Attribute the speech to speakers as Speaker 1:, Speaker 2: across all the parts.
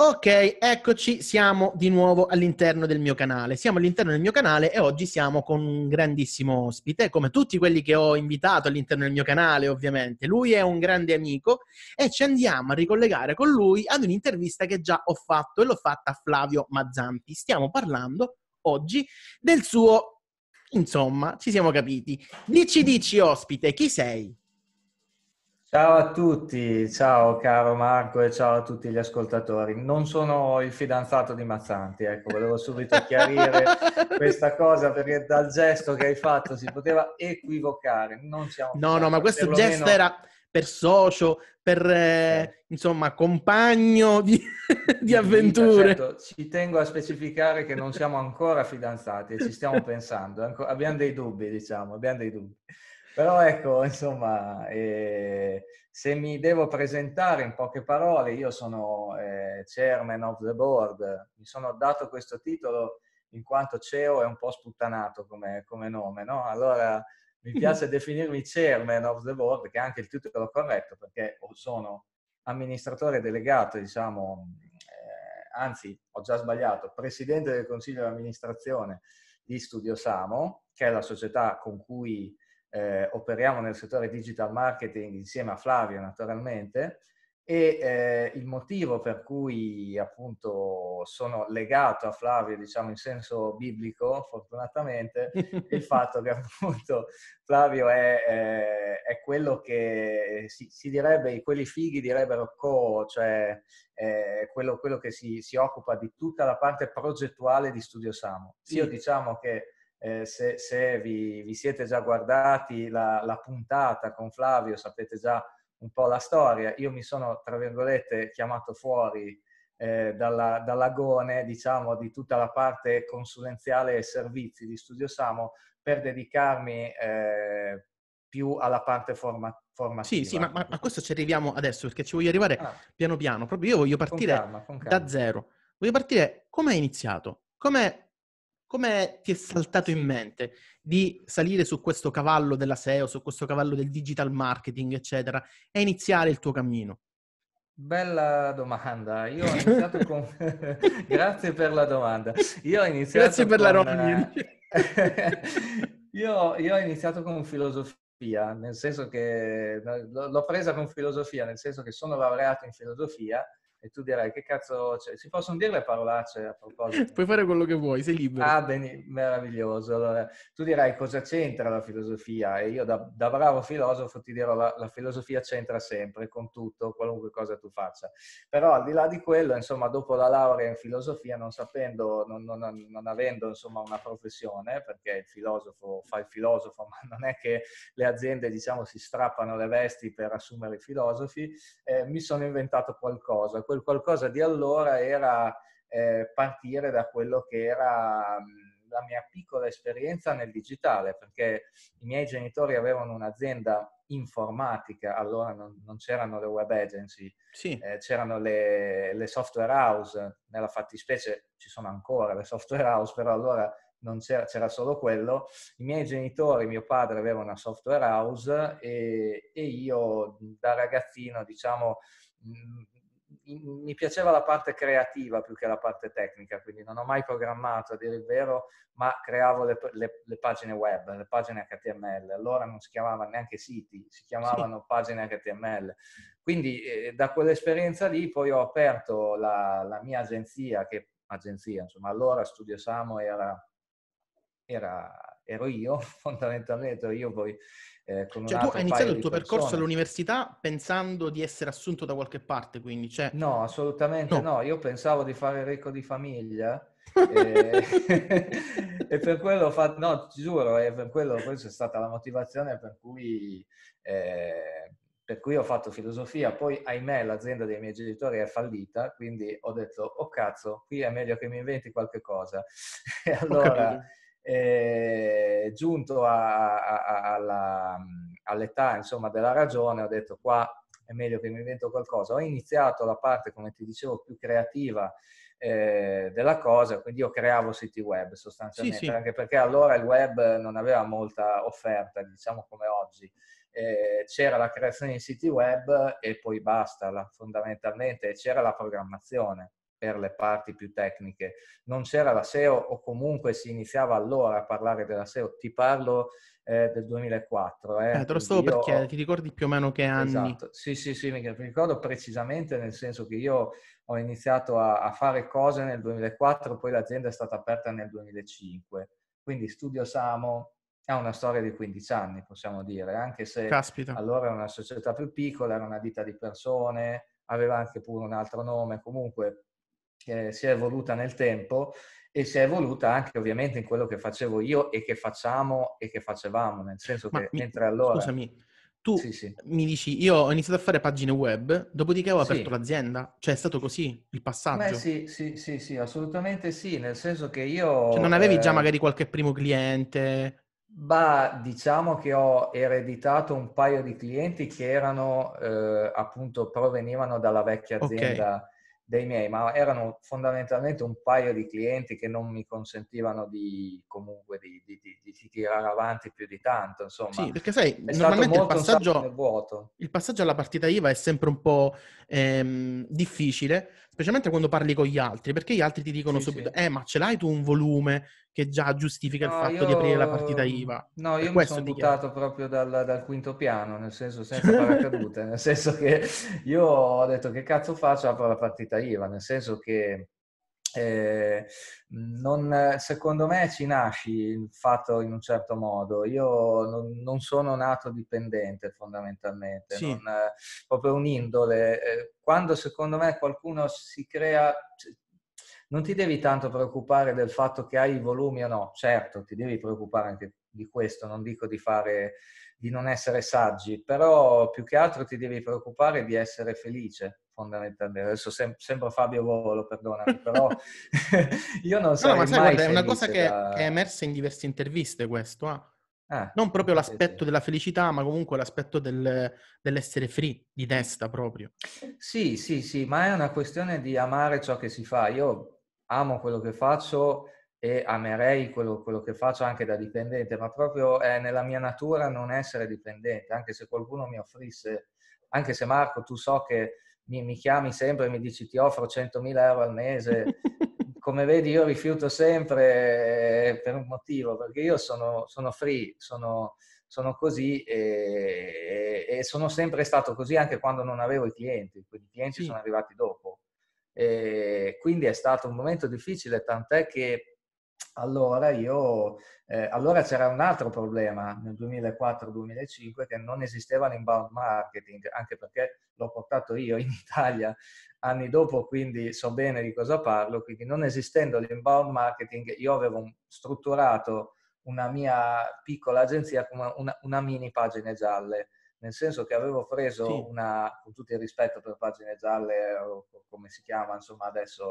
Speaker 1: Ok, eccoci, siamo di nuovo all'interno del mio canale. Siamo all'interno del mio canale e oggi siamo con un grandissimo ospite, come tutti quelli che ho invitato all'interno del mio canale, ovviamente. Lui è un grande amico e ci andiamo a ricollegare con lui ad un'intervista che già ho fatto e l'ho fatta a Flavio Mazzampi. Stiamo parlando oggi del suo, insomma, ci siamo capiti. Dici, dici, ospite, chi sei? Ciao a tutti,
Speaker 2: ciao caro Marco e ciao a tutti gli ascoltatori. Non sono il fidanzato di Mazzanti, ecco, volevo subito chiarire questa cosa perché dal gesto che hai fatto si poteva equivocare. Non siamo no, no, ma questo perlomeno... gesto era
Speaker 1: per socio, per eh, insomma compagno di, di avventure. Certo,
Speaker 2: ci tengo a specificare che non siamo ancora fidanzati e ci stiamo pensando, abbiamo dei dubbi, diciamo, abbiamo dei dubbi. Però ecco, insomma, eh, se mi devo presentare in poche parole, io sono eh, chairman of the board, mi sono dato questo titolo in quanto CEO è un po' sputtanato come, come nome, no? Allora mi piace definirmi chairman of the board, che è anche il titolo corretto, perché sono amministratore delegato, diciamo, eh, anzi ho già sbagliato, presidente del consiglio di amministrazione di Studio Samo, che è la società con cui eh, operiamo nel settore digital marketing insieme a Flavio naturalmente e eh, il motivo per cui appunto sono legato a Flavio diciamo in senso biblico fortunatamente è il fatto che appunto Flavio è, è, eh, è quello che si, si, direbbe, quelli fighi direbbero co, cioè eh, quello, quello, che si, si, occupa di tutta la parte progettuale di Studio Samo. Sì. Io diciamo che eh, se, se vi, vi, siete già guardati la, la, puntata con Flavio sapete già un po' la storia. Io mi sono, tra virgolette, chiamato fuori eh, dalla, dall'agone, diciamo, di tutta la parte consulenziale e servizi di Studio Samo per dedicarmi eh, più alla parte forma, formativa. Sì, sì, ma,
Speaker 1: ma, a questo ci arriviamo adesso perché ci voglio arrivare ah. piano piano. Proprio io voglio partire con calma, con calma. da zero. Voglio partire come è iniziato, come come ti è saltato in mente di salire su questo cavallo della SEO, su questo cavallo del digital marketing, eccetera, e iniziare il tuo cammino?
Speaker 2: Bella domanda. Io ho iniziato con... Grazie per la domanda. Io ho iniziato Grazie per con... la roba. Eh, io, io, ho iniziato con filosofia, nel senso che l'ho presa con filosofia, nel senso che sono laureato in filosofia e tu direi che cazzo cioè, si possono dire le parolacce a proposito? Puoi fare quello che vuoi, sei libero. Ah, bene, meraviglioso. Allora, tu dirai cosa c'entra la filosofia e io da, da bravo filosofo ti dirò la, la filosofia c'entra sempre con tutto, qualunque cosa tu faccia. Però al di là di quello, insomma, dopo la laurea in filosofia, non sapendo, non, non, non avendo insomma una professione, perché il filosofo fa il filosofo, ma non è che le aziende diciamo si strappano le vesti per assumere i filosofi, eh, mi sono inventato qualcosa quel qualcosa di allora era eh, partire da quello che era mm, la mia piccola esperienza nel digitale, perché i miei genitori avevano un'azienda informatica, allora non, non c'erano le web agency, sì. eh, c'erano le, le, software house, nella fattispecie ci sono ancora le software house, però allora c'era, c'era, solo quello. I miei genitori, mio padre aveva una software house e, e io da ragazzino, diciamo, mm, mi piaceva la parte creativa più che la parte tecnica, quindi non ho mai programmato a dire il vero, ma creavo le, le, le pagine web, le pagine HTML. Allora non si chiamavano neanche siti, si chiamavano sì. pagine HTML. Quindi eh, da quell'esperienza lì poi ho aperto la, la mia agenzia, che agenzia, insomma, allora Studio Samo era, era ero io, fondamentalmente ero io poi eh, con cioè, tu hai iniziato il tuo percorso
Speaker 1: all'università pensando di essere assunto da qualche parte, quindi cioè... No, assolutamente no. no. Io pensavo di fare ricco di famiglia
Speaker 2: e... per quello ho fatto... No, ti giuro, e eh, per quello questa è stata la motivazione per cui... Eh, per cui ho fatto filosofia, poi ahimè l'azienda dei miei genitori è fallita, quindi ho detto, oh cazzo, qui è meglio che mi inventi qualche cosa. e allora, e eh, giunto a, a, alla, all'età insomma, della ragione ho detto qua è meglio che mi invento qualcosa. Ho iniziato la parte, come ti dicevo, più creativa eh, della cosa, quindi io creavo siti web sostanzialmente, sì, sì. anche perché allora il web non aveva molta offerta, diciamo come oggi. Eh, c'era la creazione di siti web e poi basta, la, fondamentalmente c'era la programmazione per le parti più tecniche. Non c'era la SEO o comunque si iniziava allora a parlare della SEO. Ti parlo eh, del 2004. Eh. eh te lo stavo per chiedere, ti
Speaker 1: ricordi più o meno che anni? Esatto,
Speaker 2: sì, sì, sì, mi ricordo precisamente nel senso che io ho iniziato a, a fare cose nel 2004, poi l'azienda è stata aperta nel 2005. Quindi Studio Samo ha una storia di 15 anni, possiamo dire, anche se Caspita. allora era una società più piccola, era una ditta di persone, aveva anche pure un altro nome, comunque si è, si è evoluta nel tempo e si è evoluta anche ovviamente in quello che facevo io e che facciamo e che facevamo, nel senso Ma che mi, mentre allora... Scusami,
Speaker 1: tu sì, sì. mi dici io ho iniziato a fare pagine web, dopodiché ho aperto sì. l'azienda, cioè è stato così il passaggio? Beh,
Speaker 2: sì, sì, sì, sì, assolutamente sì, nel senso che io... Cioè, non avevi eh... già magari
Speaker 1: qualche primo cliente?
Speaker 2: Bah, diciamo che ho ereditato un paio di clienti che erano eh, appunto provenivano dalla vecchia azienda. Okay dei miei, ma erano fondamentalmente un paio di clienti che non mi consentivano di comunque di, di, di, di tirare avanti più di tanto. Insomma, sì, perché sai, normalmente il passaggio,
Speaker 1: il passaggio, alla partita IVA è sempre un po' ehm, difficile specialmente quando parli con gli altri, perché gli altri ti dicono sì, subito, sì. eh ma ce l'hai tu un volume che già giustifica no, il fatto io... di aprire la partita IVA? No, per io mi sono buttato
Speaker 2: proprio dal, dal, quinto piano, nel senso senza paracadute, nel senso che io ho detto che cazzo faccio apro la partita IVA, nel senso che eh, non, secondo me ci nasci fatto in un certo modo. Io non, non sono nato dipendente fondamentalmente, sì. non, proprio un'indole. Eh, quando secondo me qualcuno si crea, non ti devi tanto preoccupare del fatto che hai i volumi o no, certo ti devi preoccupare anche di questo, non dico di fare di non essere saggi, però più che altro ti devi preoccupare di essere felice fondamentalmente. Adesso sem- sembro Fabio Volo, perdonami, però
Speaker 1: io non so. No, ma sai, guarda, è una cosa da... che è emersa in diverse interviste questo, eh? ah, non proprio l'aspetto sì. della felicità, ma comunque l'aspetto del, dell'essere free di testa proprio.
Speaker 2: Sì, sì, sì, ma è una questione di amare ciò che si fa. Io amo quello che faccio e amerei quello, quello, che faccio anche da dipendente, ma proprio è nella mia natura non essere dipendente, anche se qualcuno mi offrisse, anche se Marco tu so che mi, mi chiami sempre e mi dici ti offro 100.000 euro al mese. Come vedi io rifiuto sempre eh, per un motivo, perché io sono, sono free, sono, sono così e, e, sono sempre stato così anche quando non avevo i clienti, quindi i clienti sì. sono arrivati dopo. E quindi è stato un momento difficile, tant'è che allora, io, eh, allora c'era un altro problema nel 2004-2005 che non esisteva l'inbound marketing, anche perché l'ho portato io in Italia anni dopo, quindi so bene di cosa parlo, quindi non esistendo l'inbound marketing io avevo strutturato una mia piccola agenzia come una, una mini pagine gialle nel senso che avevo preso sì. una, con tutto il rispetto per pagine gialle o come si chiama, insomma adesso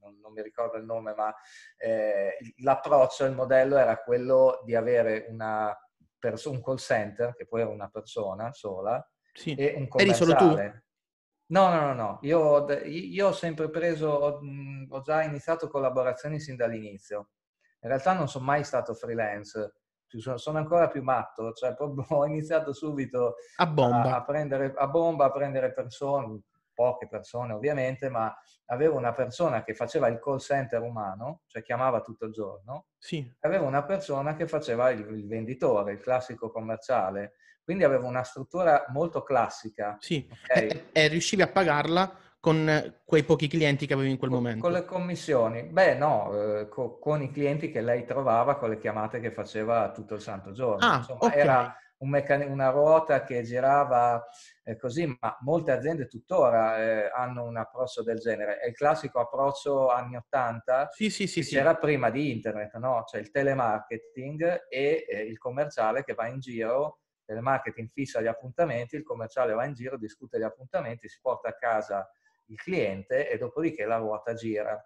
Speaker 2: non, non mi ricordo il nome, ma eh, l'approccio, il modello era quello di avere una pers- un call center, che poi era una persona sola, sì. e un commerciale. Eri solo tu? No, no, no, no. Io, io ho sempre preso, ho, ho già iniziato collaborazioni sin dall'inizio. In realtà non sono mai stato freelance, sono ancora più matto, cioè proprio ho iniziato subito a bomba a, a, prendere, a, bomba, a prendere persone, poche persone ovviamente, ma avevo una persona che faceva il call center umano, cioè chiamava tutto il giorno, sì. e avevo una persona che faceva il, il, venditore, il classico
Speaker 1: commerciale, quindi avevo una struttura molto classica. Sì, okay? e, e riuscivi a pagarla con eh, quei pochi clienti che avevi in quel con, momento? Con le
Speaker 2: commissioni? Beh, no, eh, co- con i clienti che lei trovava, con le chiamate che faceva tutto il santo giorno. Ah, Insomma, okay. era un meccan- una ruota che girava eh, così, ma molte aziende tuttora eh, hanno un approccio del genere. È il classico approccio anni 80 sì, sì, sì, che sì. c'era prima di internet, no? Cioè il telemarketing e eh, il commerciale che va in giro il marketing fissa gli appuntamenti, il commerciale va in giro, discute gli appuntamenti, si porta a casa il cliente e dopodiché la ruota gira.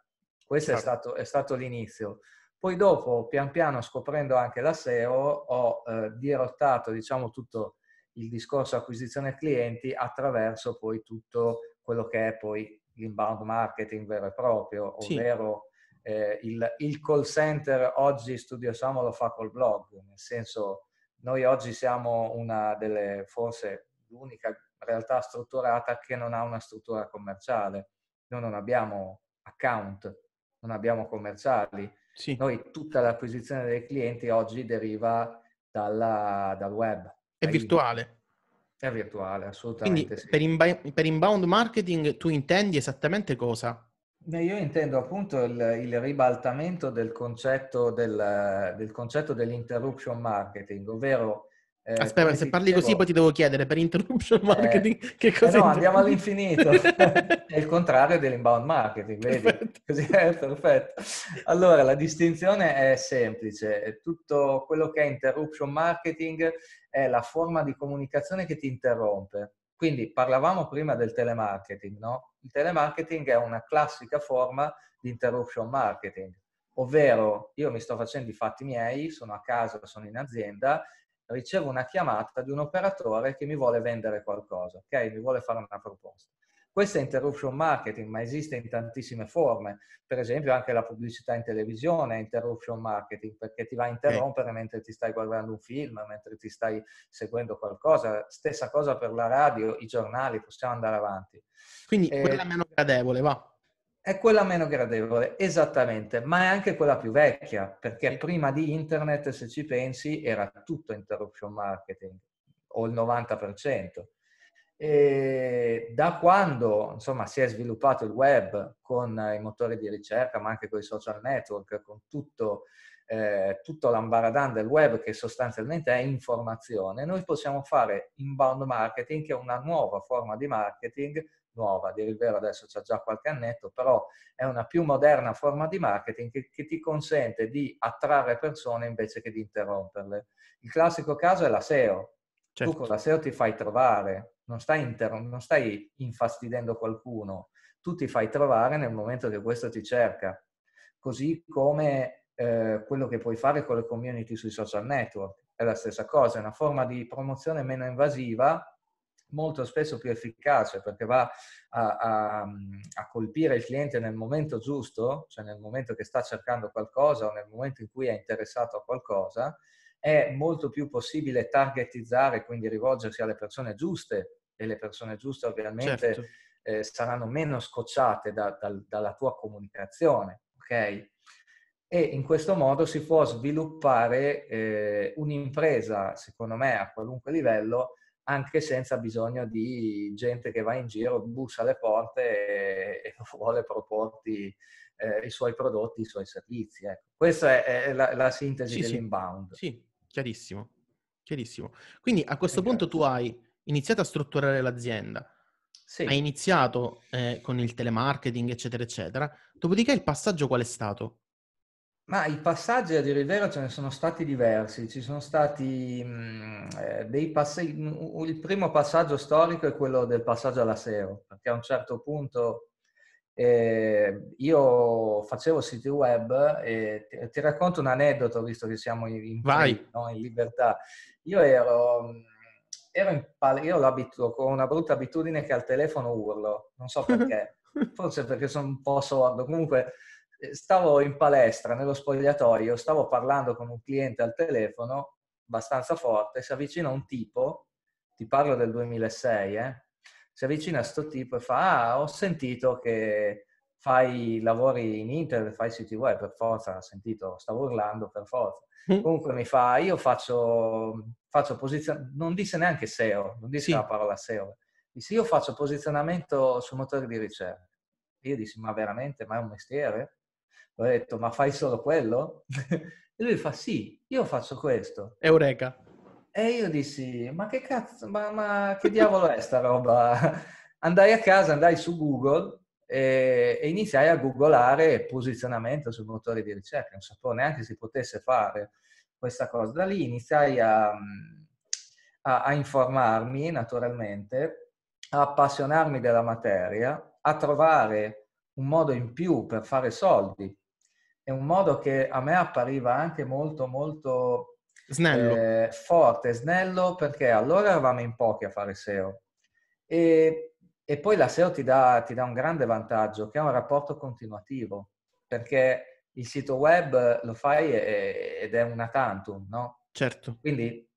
Speaker 2: Questo certo. è, stato, è, stato, l'inizio. Poi dopo, pian piano, scoprendo anche la SEO, ho eh, dirottato diciamo, tutto il discorso acquisizione clienti attraverso poi tutto quello che è poi l'inbound marketing vero e proprio, sì. ovvero eh, il, il, call center oggi Studio Samo lo fa col blog, nel senso noi oggi siamo una delle, forse l'unica realtà strutturata che non ha una struttura commerciale. Noi non abbiamo account, non abbiamo commerciali. Sì. Noi tutta l'acquisizione dei clienti oggi deriva dalla, dal web.
Speaker 1: È virtuale.
Speaker 2: È virtuale, assolutamente. Quindi, sì. per,
Speaker 1: inbound, per, inbound marketing tu intendi esattamente cosa?
Speaker 2: Beh, io intendo appunto il, il ribaltamento del concetto, del, del concetto dell'interruption marketing, ovvero eh, Aspetta, se parli dicevo... così poi
Speaker 1: ti devo chiedere per interruption eh, marketing eh, che cosa eh No, andiamo all'infinito.
Speaker 2: è il contrario dell'inbound marketing, vedi? Perfetto. Così è certo, perfetto. Allora, la distinzione è semplice. Tutto quello che è interruption marketing è la forma di comunicazione che ti interrompe. Quindi parlavamo prima del telemarketing, no? Il telemarketing è una classica forma di interruption marketing ovvero io mi sto facendo i fatti miei, sono a casa, sono in azienda ricevo una chiamata di un operatore che mi vuole vendere qualcosa, ok? Mi vuole fare una proposta. Questa è interruption marketing, ma esiste in tantissime forme. Per esempio anche la pubblicità in televisione è interruption marketing, perché ti va a interrompere okay. mentre ti stai guardando un film, mentre ti stai seguendo qualcosa. Stessa cosa per la radio, i giornali, possiamo andare avanti. Quindi eh, quella meno gradevole, va. È quella meno gradevole, esattamente, ma è anche quella più vecchia, perché prima di internet, se ci pensi, era tutto interruption marketing, o il 90%. E da quando insomma, si è sviluppato il web con i motori di ricerca, ma anche con i social network, con tutto, eh, tutto l'ambaradan del web che sostanzialmente è informazione, noi possiamo fare inbound marketing, che è una nuova forma di marketing nuova, a dire il vero adesso c'è già qualche annetto, però è una più moderna forma di marketing che, che, ti consente di attrarre persone invece che di interromperle. Il classico caso è la SEO. Certo. Tu con la SEO ti fai trovare, non stai, inter- non stai infastidendo qualcuno, tu ti fai trovare nel momento che questo ti cerca. Così come eh, quello che puoi fare con le community sui social network. È la stessa cosa, è una forma di promozione meno invasiva molto spesso più efficace perché va a, a, a, colpire il cliente nel momento giusto, cioè nel momento che sta cercando qualcosa o nel momento in cui è interessato a qualcosa, è molto più possibile targetizzare, quindi rivolgersi alle persone giuste e le persone giuste ovviamente certo. eh, saranno meno scocciate da, da, dalla tua comunicazione, ok? E in questo modo si può sviluppare eh, un'impresa, secondo me, a qualunque livello, anche senza bisogno di gente che va in giro, bussa le porte e, vuole proporti eh, i suoi prodotti, i suoi servizi. Ecco.
Speaker 1: Questa è, è la, la, sintesi sì, dell'inbound. Sì. sì, chiarissimo, chiarissimo. Quindi a questo punto tu hai iniziato a strutturare l'azienda, sì. hai iniziato eh, con il telemarketing, eccetera, eccetera. Dopodiché il passaggio qual è stato?
Speaker 2: Ma i passaggi a dire il vero ce ne sono stati diversi, ci sono stati mh, eh, dei passaggi, il primo passaggio storico è quello del passaggio alla SEO, perché a un certo punto eh, io facevo siti web e ti, ti, racconto un aneddoto visto che siamo in, Vai. No, in libertà. Io ero, ero in pal- io l'abito con una brutta abitudine che al telefono urlo, non so perché, forse perché sono un po' sordo, comunque stavo in palestra, nello spogliatoio, stavo parlando con un cliente al telefono, abbastanza forte, si avvicina un tipo, ti parlo del 2006, eh? si avvicina a sto tipo e fa, ah, ho sentito che fai lavori in internet, fai siti web, eh, per forza, ho sentito, stavo urlando, per forza. Mm. Comunque mi fa, io faccio, faccio posizionamento, non disse neanche SEO, non disse sì. la parola SEO, disse io faccio posizionamento su motori di ricerca. Io dissi, ma veramente, ma è un mestiere? Ho detto, ma fai solo quello? e lui fa, sì, io faccio questo. Eureka. E io dissi, ma che cazzo, ma, ma che diavolo è sta roba? andai a casa, andai su Google e, eh, e iniziai a googolare posizionamento sul motore di ricerca. Non sapevo neanche si potesse fare questa cosa. Da lì iniziai a, mm, a, a informarmi, naturalmente, a appassionarmi della materia, a trovare un modo in più per fare soldi. È un modo che a me appariva anche molto, molto snello. Eh, forte, snello, perché allora eravamo in pochi a fare SEO. E, e poi la SEO ti dà, ti dà un grande vantaggio, che è un rapporto continuativo, perché il sito web lo fai ed è una tantum, no? Certo. Quindi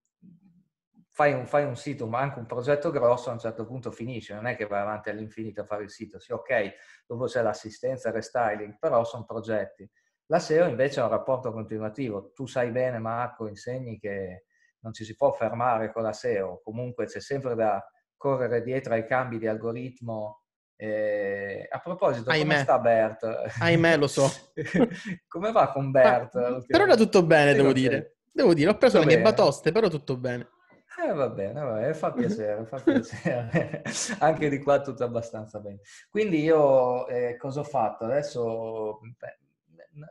Speaker 2: fai un, fai un, sito, ma anche un progetto grosso, a un certo punto finisce, non è che vai avanti all'infinito a fare il sito, sì ok, dopo c'è l'assistenza, il restyling, però sono progetti. La SEO invece è un rapporto continuativo, tu sai bene Marco, insegni che non ci si può fermare con la SEO, comunque c'è sempre da correre dietro ai cambi di algoritmo. Eh, a proposito, Ahimè. come sta Bert? Ahimè, lo so. come va con Bert? Ah, ma, per ora
Speaker 1: tutto bene, devo dire. Devo dire, ho preso tutto le mie bene. batoste, però tutto bene.
Speaker 2: Eh, va bene, va bene, fa piacere, fa piacere. Anche di qua tutto abbastanza bene. Quindi io eh, cosa ho fatto? Adesso, beh,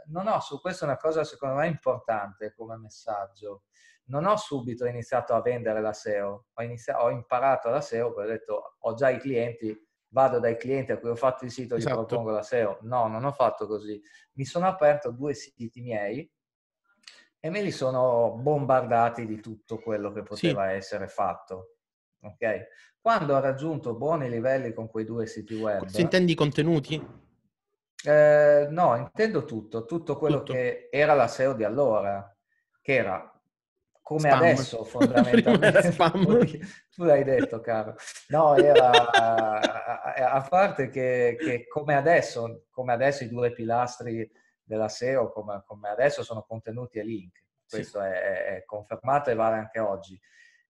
Speaker 2: non ho, su questo è una cosa secondo me importante come messaggio. Non ho subito iniziato a vendere la SEO, ho, iniziato, ho imparato la SEO, poi ho detto ho già i clienti, vado dai clienti a cui ho fatto il sito, gli esatto. propongo la SEO. No, non ho fatto così. Mi sono aperto due siti miei e me li sono bombardati di tutto quello che poteva sì. essere fatto. Okay? Quando ha raggiunto buoni livelli con quei due siti web... Si intendi
Speaker 1: i contenuti?
Speaker 2: Eh, no, intendo tutto, tutto quello tutto. che era la SEO di allora, che era come spam. adesso fondamentalmente. tu, tu, l'hai detto, caro. No, era a, a parte che, che come, adesso, come adesso i due pilastri della SEO come, come adesso sono contenuti e link. Questo sì. è, è confermato e vale anche oggi.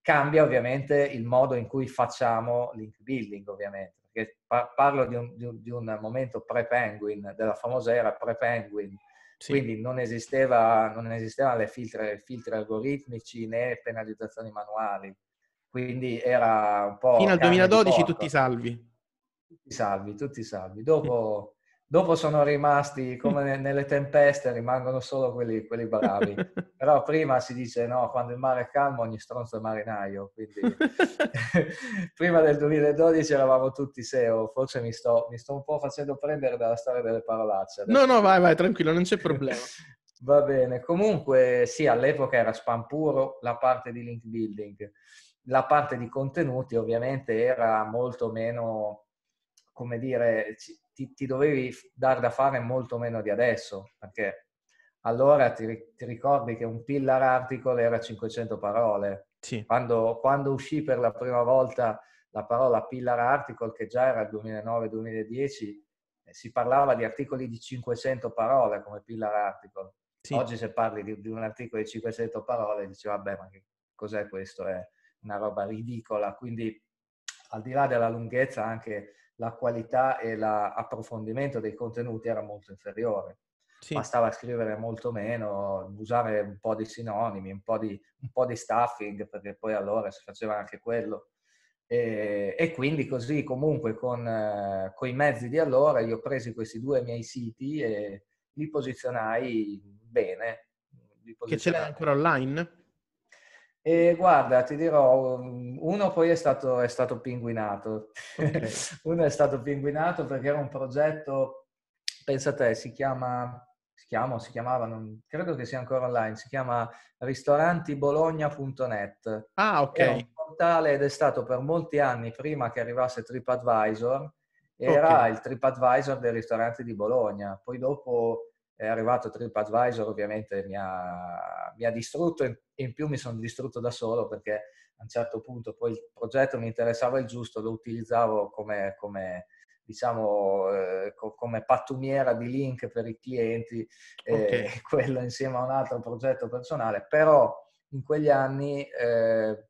Speaker 2: Cambia ovviamente il modo in cui facciamo link building, ovviamente, perché parlo di un, di un, di un momento pre-penguin, della famosa era pre-penguin, sì. Quindi non, esisteva, non esistevano filtre, filtri algoritmici né penalizzazioni manuali. Quindi era un po'. Fino al 2012 tutti
Speaker 1: salvi. Tutti salvi,
Speaker 2: tutti salvi. Dopo Dopo sono rimasti, come nelle tempeste, rimangono solo quelli, quelli bravi. Però prima si dice, no, quando il mare è calmo ogni stronzo è marinaio. Quindi prima del 2012 eravamo tutti SEO. Forse mi sto, mi sto un po' facendo prendere dalla storia delle parolacce. Adesso. No, no,
Speaker 1: vai, vai, tranquillo, non c'è problema.
Speaker 2: Va bene. Comunque, sì, all'epoca era spam puro la parte di link building. La parte di contenuti ovviamente era molto meno, come dire ti, ti, dovevi dar da fare molto meno di adesso, perché allora ti, ti ricordi che un pillar article era 500 parole. Sì. Quando, quando uscì per la prima volta la parola pillar article, che già era 2009-2010, eh, si parlava di articoli di 500 parole come pillar article. Sì. Oggi se parli di, di, un articolo di 500 parole dici vabbè ma che cos'è questo? È una roba ridicola. Quindi al di là della lunghezza anche la qualità e l'approfondimento dei contenuti era molto inferiore. Sì. Bastava scrivere molto meno, usare un po' di sinonimi, un po' di, un po di staffing, perché poi allora si faceva anche quello. E, e, quindi così comunque con, eh, i mezzi di allora io presi questi due miei siti e li posizionai bene. Li posizionai. Che ce l'hai
Speaker 1: ancora online?
Speaker 2: E guarda, ti dirò, um, uno poi è stato, è stato pinguinato. Okay. uno è stato pinguinato perché era un progetto, pensa a te, si chiama, si, chiama, si chiamava, non, credo che sia ancora online, si chiama ristorantibologna.net.
Speaker 1: Ah, ok. Era un
Speaker 2: portale ed è stato per molti anni, prima che arrivasse TripAdvisor, era okay. il TripAdvisor dei ristoranti di Bologna. Poi dopo è arrivato TripAdvisor ovviamente mi ha, mi ha distrutto e in più mi sono distrutto da solo perché a un certo punto poi il progetto mi interessava il giusto, lo utilizzavo come, come diciamo, eh, co- come pattumiera di link per i clienti, eh, okay. quello insieme a un altro progetto personale, però in quegli anni eh,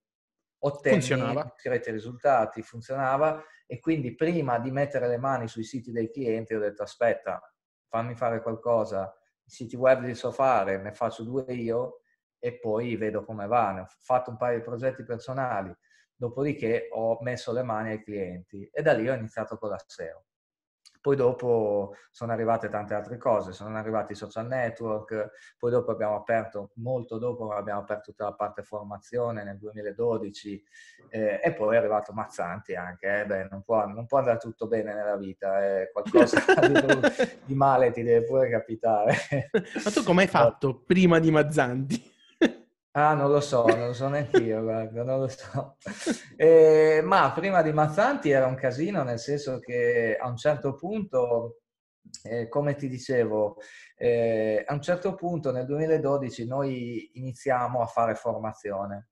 Speaker 2: ottenni discreti risultati, funzionava e quindi prima di mettere le mani sui siti dei clienti ho detto aspetta, fammi fare qualcosa, i siti web li so fare, ne faccio due io e poi vedo come va. Ne ho fatto un paio di progetti personali, dopodiché ho messo le mani ai clienti e da lì ho iniziato con la SEO. Poi dopo sono arrivate tante altre cose, sono arrivati i social network, poi dopo abbiamo aperto, molto dopo abbiamo aperto tutta la parte formazione nel 2012 eh, e poi è arrivato Mazzanti anche, eh, beh, non, può, non, può, andare tutto bene nella vita, eh, qualcosa di, di male ti deve pure capitare. Ma tu come hai fatto prima di Mazzanti? Ah, non lo so, non lo so neanche io, guarda, non lo so. Eh, ma prima di Mazzanti era un casino, nel senso che a un certo punto, eh, come ti dicevo, eh, a un certo punto nel 2012 noi iniziamo a fare formazione.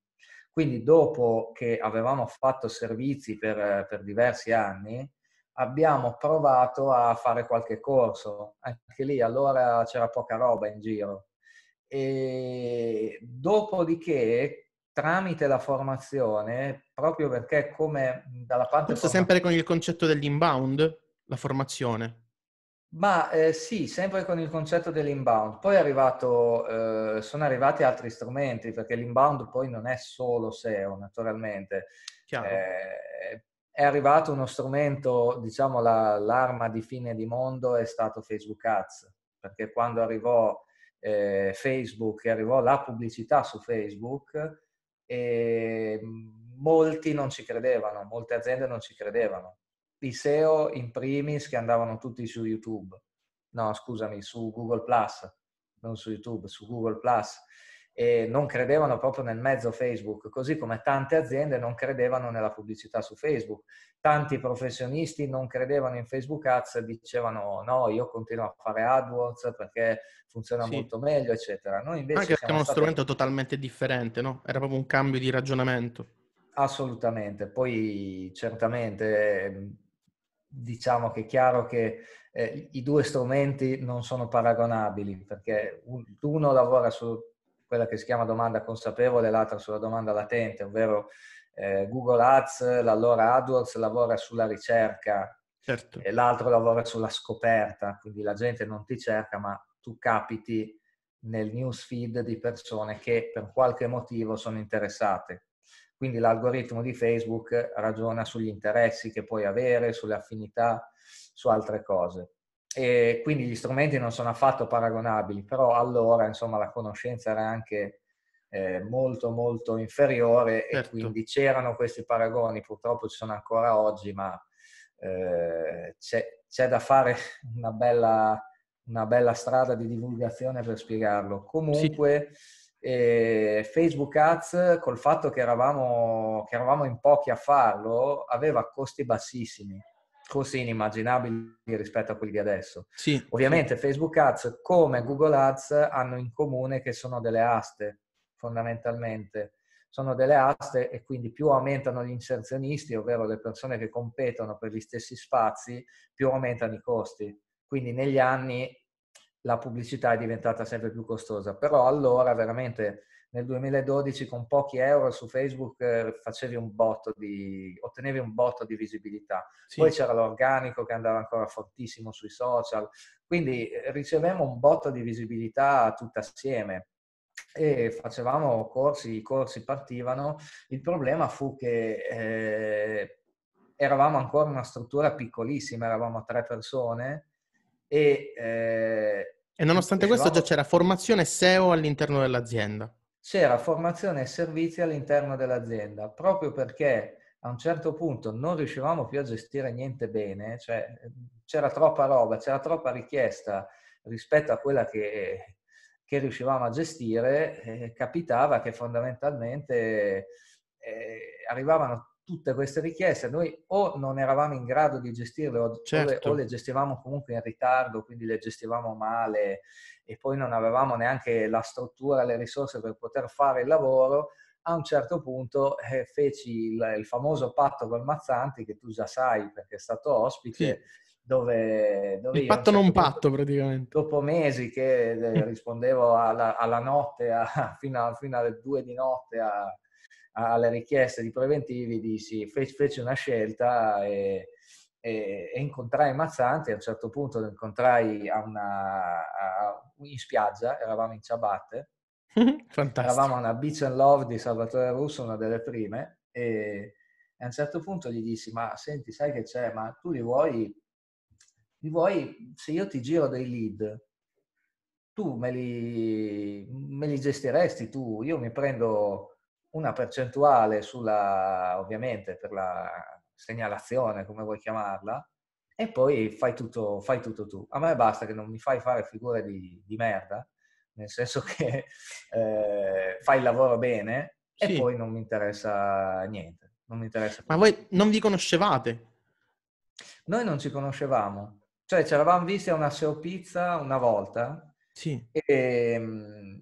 Speaker 2: Quindi dopo che avevamo fatto servizi per, per diversi anni, abbiamo provato a fare qualche corso. Anche lì allora c'era poca roba in giro e dopodiché tramite la formazione, proprio perché
Speaker 1: come dalla parte... Questo formazione... sempre con il concetto dell'inbound, la formazione?
Speaker 2: Ma eh, sì, sempre con il concetto dell'inbound. Poi è arrivato, eh, sono arrivati altri strumenti, perché l'inbound poi non è solo SEO, naturalmente.
Speaker 1: Eh,
Speaker 2: è arrivato uno strumento, diciamo la, l'arma di fine di mondo è stato Facebook Ads, perché quando arrivò eh, Facebook e arrivò la pubblicità su Facebook e mm, molti non ci credevano, molte aziende non ci credevano. I SEO in primis che andavano tutti su YouTube, no scusami, su Google Plus, non su YouTube, su Google Plus e non credevano proprio nel mezzo Facebook, così come tante aziende non credevano nella pubblicità su Facebook. Tanti professionisti non credevano in Facebook Ads, dicevano no, io continuo a fare AdWords perché funziona sì. molto meglio,
Speaker 1: eccetera. Noi invece Anche perché è uno stati... strumento totalmente differente, no? Era proprio un cambio di ragionamento.
Speaker 2: Assolutamente, poi certamente ehm, diciamo che è chiaro che eh, i due strumenti non sono paragonabili perché uno lavora su quella che si chiama domanda consapevole l'altra sulla domanda latente, ovvero eh, Google Ads, l'allora AdWords lavora sulla ricerca certo. e l'altro lavora sulla scoperta, quindi la gente non ti cerca ma tu capiti nel newsfeed di persone che per qualche motivo sono interessate. Quindi l'algoritmo di Facebook ragiona sugli interessi che puoi avere, sulle affinità, su altre cose e quindi gli strumenti non sono affatto paragonabili, però allora insomma la conoscenza era anche eh, molto molto inferiore certo. e quindi c'erano questi paragoni, purtroppo ci sono ancora oggi, ma eh, c'è, c'è, da fare una bella, una bella, strada di divulgazione per spiegarlo. Comunque sì. eh, Facebook Ads col fatto che eravamo, che eravamo in pochi a farlo aveva costi bassissimi così inimmaginabili rispetto a quelli di adesso.
Speaker 1: Sì. Ovviamente
Speaker 2: Facebook Ads come Google Ads hanno in comune che sono delle aste, fondamentalmente. Sono delle aste e quindi più aumentano gli inserzionisti, ovvero le persone che competono per gli stessi spazi, più aumentano i costi. Quindi negli anni la pubblicità è diventata sempre più costosa, però allora veramente nel 2012 con pochi euro su Facebook eh, facevi un botto di, ottenevi un botto di visibilità. Sì. Poi c'era l'organico che andava ancora fortissimo sui social. Quindi eh, ricevemmo un botto di visibilità tutta assieme e facevamo corsi, i corsi partivano. Il problema fu che eh, eravamo ancora una struttura piccolissima, eravamo tre persone e... Eh, e nonostante questo già
Speaker 1: c'era formazione SEO all'interno dell'azienda
Speaker 2: c'era formazione e servizi all'interno dell'azienda, proprio perché a un certo punto non riuscivamo più a gestire niente bene, cioè c'era troppa roba, c'era troppa richiesta rispetto a quella che, che riuscivamo a gestire, eh, capitava che fondamentalmente eh, arrivavano tutte queste richieste noi o non eravamo in grado di gestirle o, certo. o, le, gestivamo comunque in ritardo, quindi le gestivamo male e poi non avevamo neanche la struttura, le risorse per poter fare il lavoro, a un certo punto eh, feci il, il, famoso patto col Mazzanti che tu già sai perché è stato ospite. Sì. Dove, dove il patto certo non
Speaker 1: patto praticamente.
Speaker 2: Dopo mesi che eh, rispondevo alla, alla notte, a, fino, a, fino alle due di notte a, alle richieste di preventivi, dissi, feci, una scelta e, e, e, incontrai Mazzanti, a un certo punto lo incontrai a una, a, in spiaggia, eravamo in ciabatte, Fantastico. eravamo a una Beach and Love di Salvatore Russo, una delle prime, e, a un certo punto gli dissi, ma senti, sai che c'è, ma tu li vuoi, li vuoi se io ti giro dei lead, tu me li, me li gestiresti tu, io mi prendo una percentuale sulla, ovviamente, per la segnalazione, come vuoi chiamarla, e poi fai tutto, fai tutto tu. A me basta che non mi fai fare figure di, di merda, nel senso che eh, fai il lavoro bene e sì. poi non mi interessa
Speaker 1: niente. Non mi interessa Ma voi non vi conoscevate?
Speaker 2: Noi non ci conoscevamo. Cioè, ci eravamo visti a una seopizza una volta. Sì. E, mm,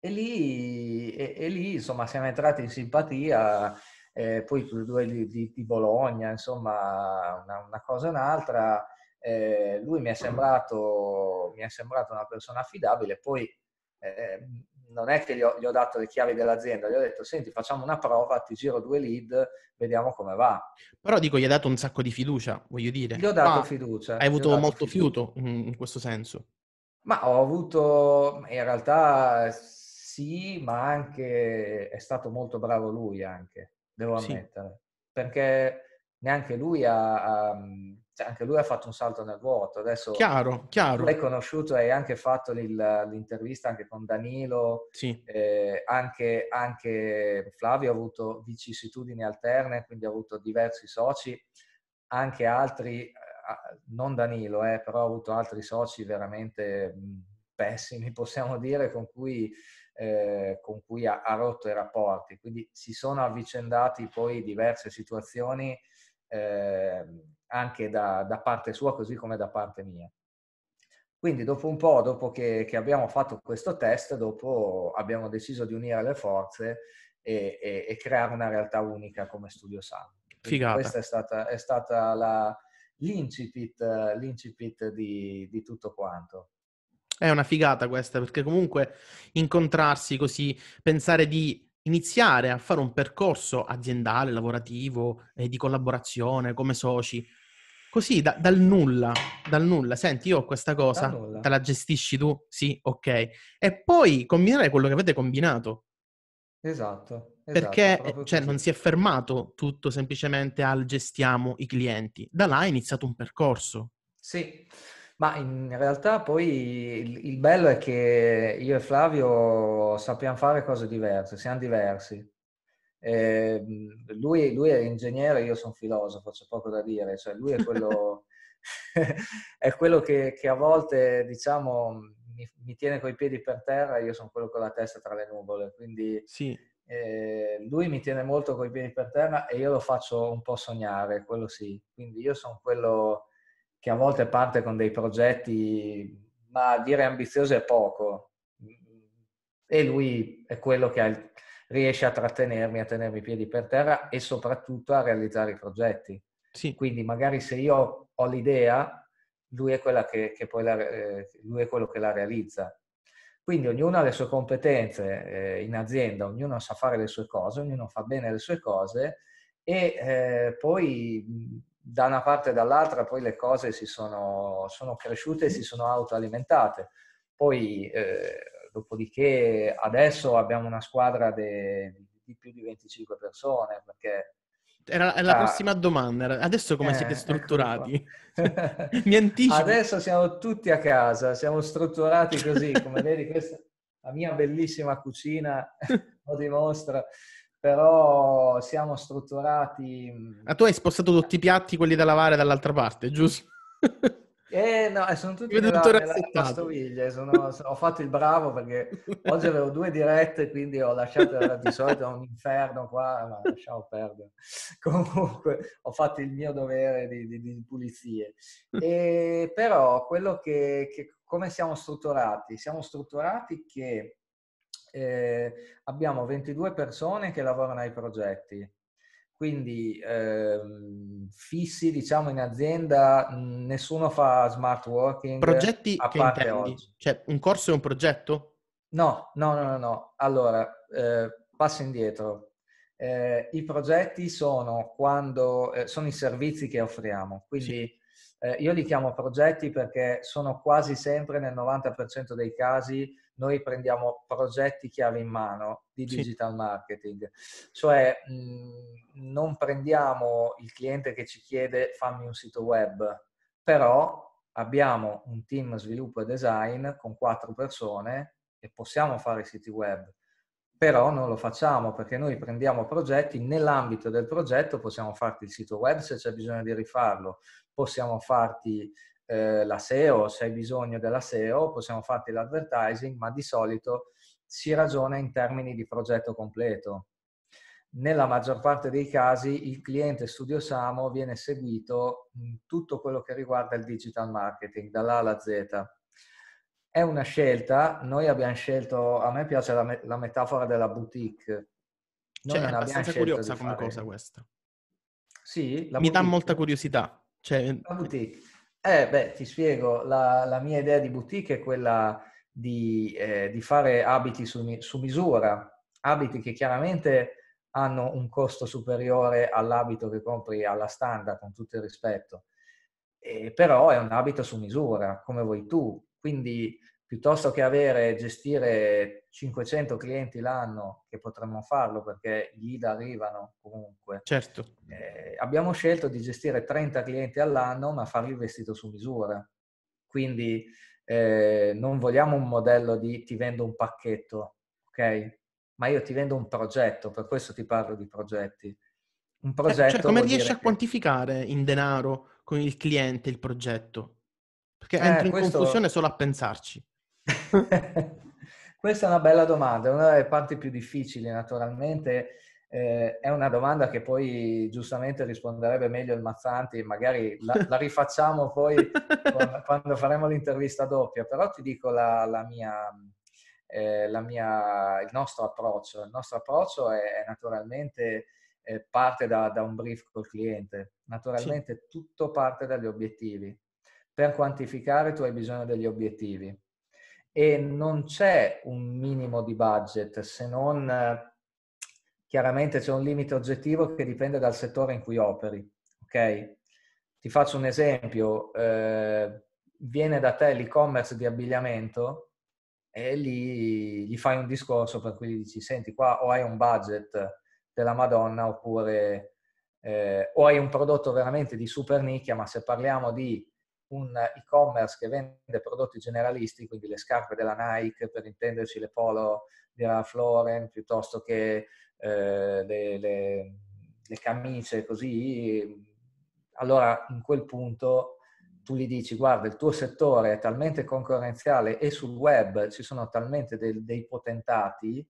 Speaker 2: e lì, e, e lì insomma, siamo entrati in simpatia, eh, poi tutti e due di, di, Bologna, insomma, una, una cosa e un'altra. Eh, lui mi è, sembrato, mi è sembrato una persona affidabile, poi eh, non è che gli ho, gli ho, dato le chiavi dell'azienda, gli ho detto senti facciamo una prova, ti giro due lead, vediamo come va.
Speaker 1: Però dico, gli ha dato un sacco di fiducia, voglio dire. Gli ho dato ah, fiducia. Hai avuto molto fiuto mm, in questo senso.
Speaker 2: Ma ho avuto, in realtà sì, ma anche è stato molto bravo lui anche, devo ammettere, sì. perché neanche lui ha, ha mhmm, cioè anche lui ha fatto un salto nel vuoto. Adesso chiaro, chiaro. l'hai conosciuto hai anche fatto l'intervista anche con Danilo, sì. eh, anche, anche, Flavio ha avuto vicissitudini alterne, quindi ha avuto diversi soci, anche altri, non Danilo, eh, però ha avuto altri soci veramente mhmm, pessimi, possiamo dire, con cui, eh, con cui ha, ha, rotto i rapporti. Quindi si sono avvicendati poi diverse situazioni eh, anche da, da, parte sua, così come da parte mia. Quindi dopo un po', dopo che, che abbiamo fatto questo test, dopo abbiamo deciso di unire le forze e, e, e creare una realtà unica come Studio Sun. Questa è stata, è stata la, l'incipit, l'incipit di, di tutto quanto.
Speaker 1: È una figata questa, perché comunque incontrarsi così, pensare di iniziare a fare un percorso aziendale, lavorativo e eh, di collaborazione come soci, così da, dal nulla, dal nulla, senti io ho questa cosa, te la gestisci tu? Sì, ok. E poi combinare quello che avete combinato.
Speaker 2: Esatto. esatto eh, perché cioè, non
Speaker 1: si è fermato tutto semplicemente al gestiamo i clienti, da là è iniziato un percorso.
Speaker 2: Sì, ma in realtà poi il, il, bello è che io e Flavio sappiamo fare cose diverse, siamo diversi. Eh, lui, lui, è ingegnere, io sono filosofo, c'è poco da dire, cioè lui è quello, è quello che, che, a volte diciamo mi, mi tiene coi piedi per terra, e io sono quello con la testa tra le nuvole, quindi sì. Eh, lui mi tiene molto coi piedi per terra e io lo faccio un po' sognare, quello sì. Quindi io sono quello che a volte parte con dei progetti, ma dire ambizioso è poco. E lui è quello che riesce a trattenermi, a tenermi i piedi per terra e soprattutto a realizzare i progetti. Sì. Quindi magari se io ho l'idea, lui è, che, che la, eh, lui è quello che la realizza. Quindi ognuno ha le sue competenze eh, in azienda, ognuno sa fare le sue cose, ognuno fa bene le sue cose e eh, poi da una parte e dall'altra poi le cose si sono, sono cresciute e si sono autoalimentate. Poi, eh, dopodiché, adesso abbiamo una squadra di più di 25 persone perché era la ah. prossima
Speaker 1: domanda. Adesso come eh, siete ecco strutturati? Ecco
Speaker 2: Mi anticipo. Adesso siamo tutti a casa, siamo strutturati così, come vedi questa la mia bellissima cucina lo dimostra però siamo strutturati... Ma mm,
Speaker 1: ah, tu hai spostato tutti i piatti, quelli da lavare, dall'altra parte, giusto?
Speaker 2: Eh no, eh, sono tutti in nella, pastoviglie, eh, sono, ho fatto il bravo perché oggi avevo due dirette quindi ho lasciato, di solito un inferno qua, ma lasciamo perdere. Comunque ho fatto il mio dovere di, di, di pulizie. Mm. E, però quello che, che, come siamo strutturati? Siamo strutturati che eh, abbiamo 22 persone che lavorano ai progetti, quindi eh, fissi diciamo in azienda nessuno fa smart working progetti a che parte intendi?
Speaker 1: oggi cioè un corso è un progetto? no no no no, no.
Speaker 2: allora eh, passo indietro eh, i progetti sono quando eh, sono i servizi che offriamo quindi sì. Eh, io li chiamo progetti perché sono quasi sempre nel 90% dei casi noi prendiamo progetti chiave in mano di digital sì. marketing, cioè mh, non prendiamo il cliente che ci chiede fammi un sito web, però abbiamo un team sviluppo e design con quattro persone e possiamo fare siti web, però non lo facciamo perché noi prendiamo progetti, nell'ambito del progetto possiamo farti il sito web se c'è bisogno di rifarlo, possiamo farti eh, la SEO, se hai bisogno della SEO possiamo farti l'advertising, ma di solito si ragiona in termini di progetto completo. Nella maggior parte dei casi il cliente Studio Samo viene seguito in tutto quello che riguarda il digital marketing, dall'A alla Z. È una scelta, noi abbiamo scelto, a me piace la, me- la metafora della boutique.
Speaker 1: Noi cioè, è abbastanza curiosa come fare. cosa questa.
Speaker 2: Sì, Mi boutique. dà
Speaker 1: molta curiosità. Cioè... La boutique.
Speaker 2: Eh, beh, ti spiego, la, la, mia idea di boutique è quella di, eh, di fare abiti su, su, misura, abiti che chiaramente hanno un costo superiore all'abito che compri alla standard, con tutto il rispetto, eh, però è un abito su misura, come vuoi tu, quindi piuttosto che avere gestire 500 clienti l'anno che potremmo farlo perché gli IDA arrivano comunque. Certo. Eh, abbiamo scelto di gestire 30 clienti all'anno ma farli vestito su misura. Quindi eh, non vogliamo un modello di ti vendo un pacchetto, ok? Ma io ti vendo un progetto, per questo ti parlo di progetti. Un certo, certo, progetto... Eh, cioè, come riesci a
Speaker 1: che... quantificare in denaro con il cliente il progetto? Perché entro in eh, questo... confusione solo a pensarci.
Speaker 2: Questa è una bella domanda, una delle parti più difficili naturalmente. Eh, è una domanda che poi giustamente risponderebbe meglio il Mazzanti, magari la, la rifacciamo poi quando, quando, faremo l'intervista doppia, però ti dico la, la mia, eh, mia, il nostro approccio. Il nostro approccio è, è naturalmente eh, parte da, da, un brief col cliente, naturalmente sì. tutto parte dagli obiettivi. Per quantificare tu hai bisogno degli obiettivi e non c'è un minimo di budget se non chiaramente c'è un limite oggettivo che dipende dal settore in cui operi. Ok? Ti faccio un esempio, eh, viene da te l'e-commerce di abbigliamento e lì gli fai un discorso per cui gli dici senti qua o hai un budget della Madonna oppure eh, o hai un prodotto veramente di super nicchia, ma se parliamo di un e-commerce che vende prodotti generalisti, quindi le scarpe della Nike, per intenderci le polo di Ralph Lauren, piuttosto che eh, le, le, le camicie così, allora in quel punto tu gli dici guarda il tuo settore è talmente concorrenziale e sul web ci sono talmente dei, dei potentati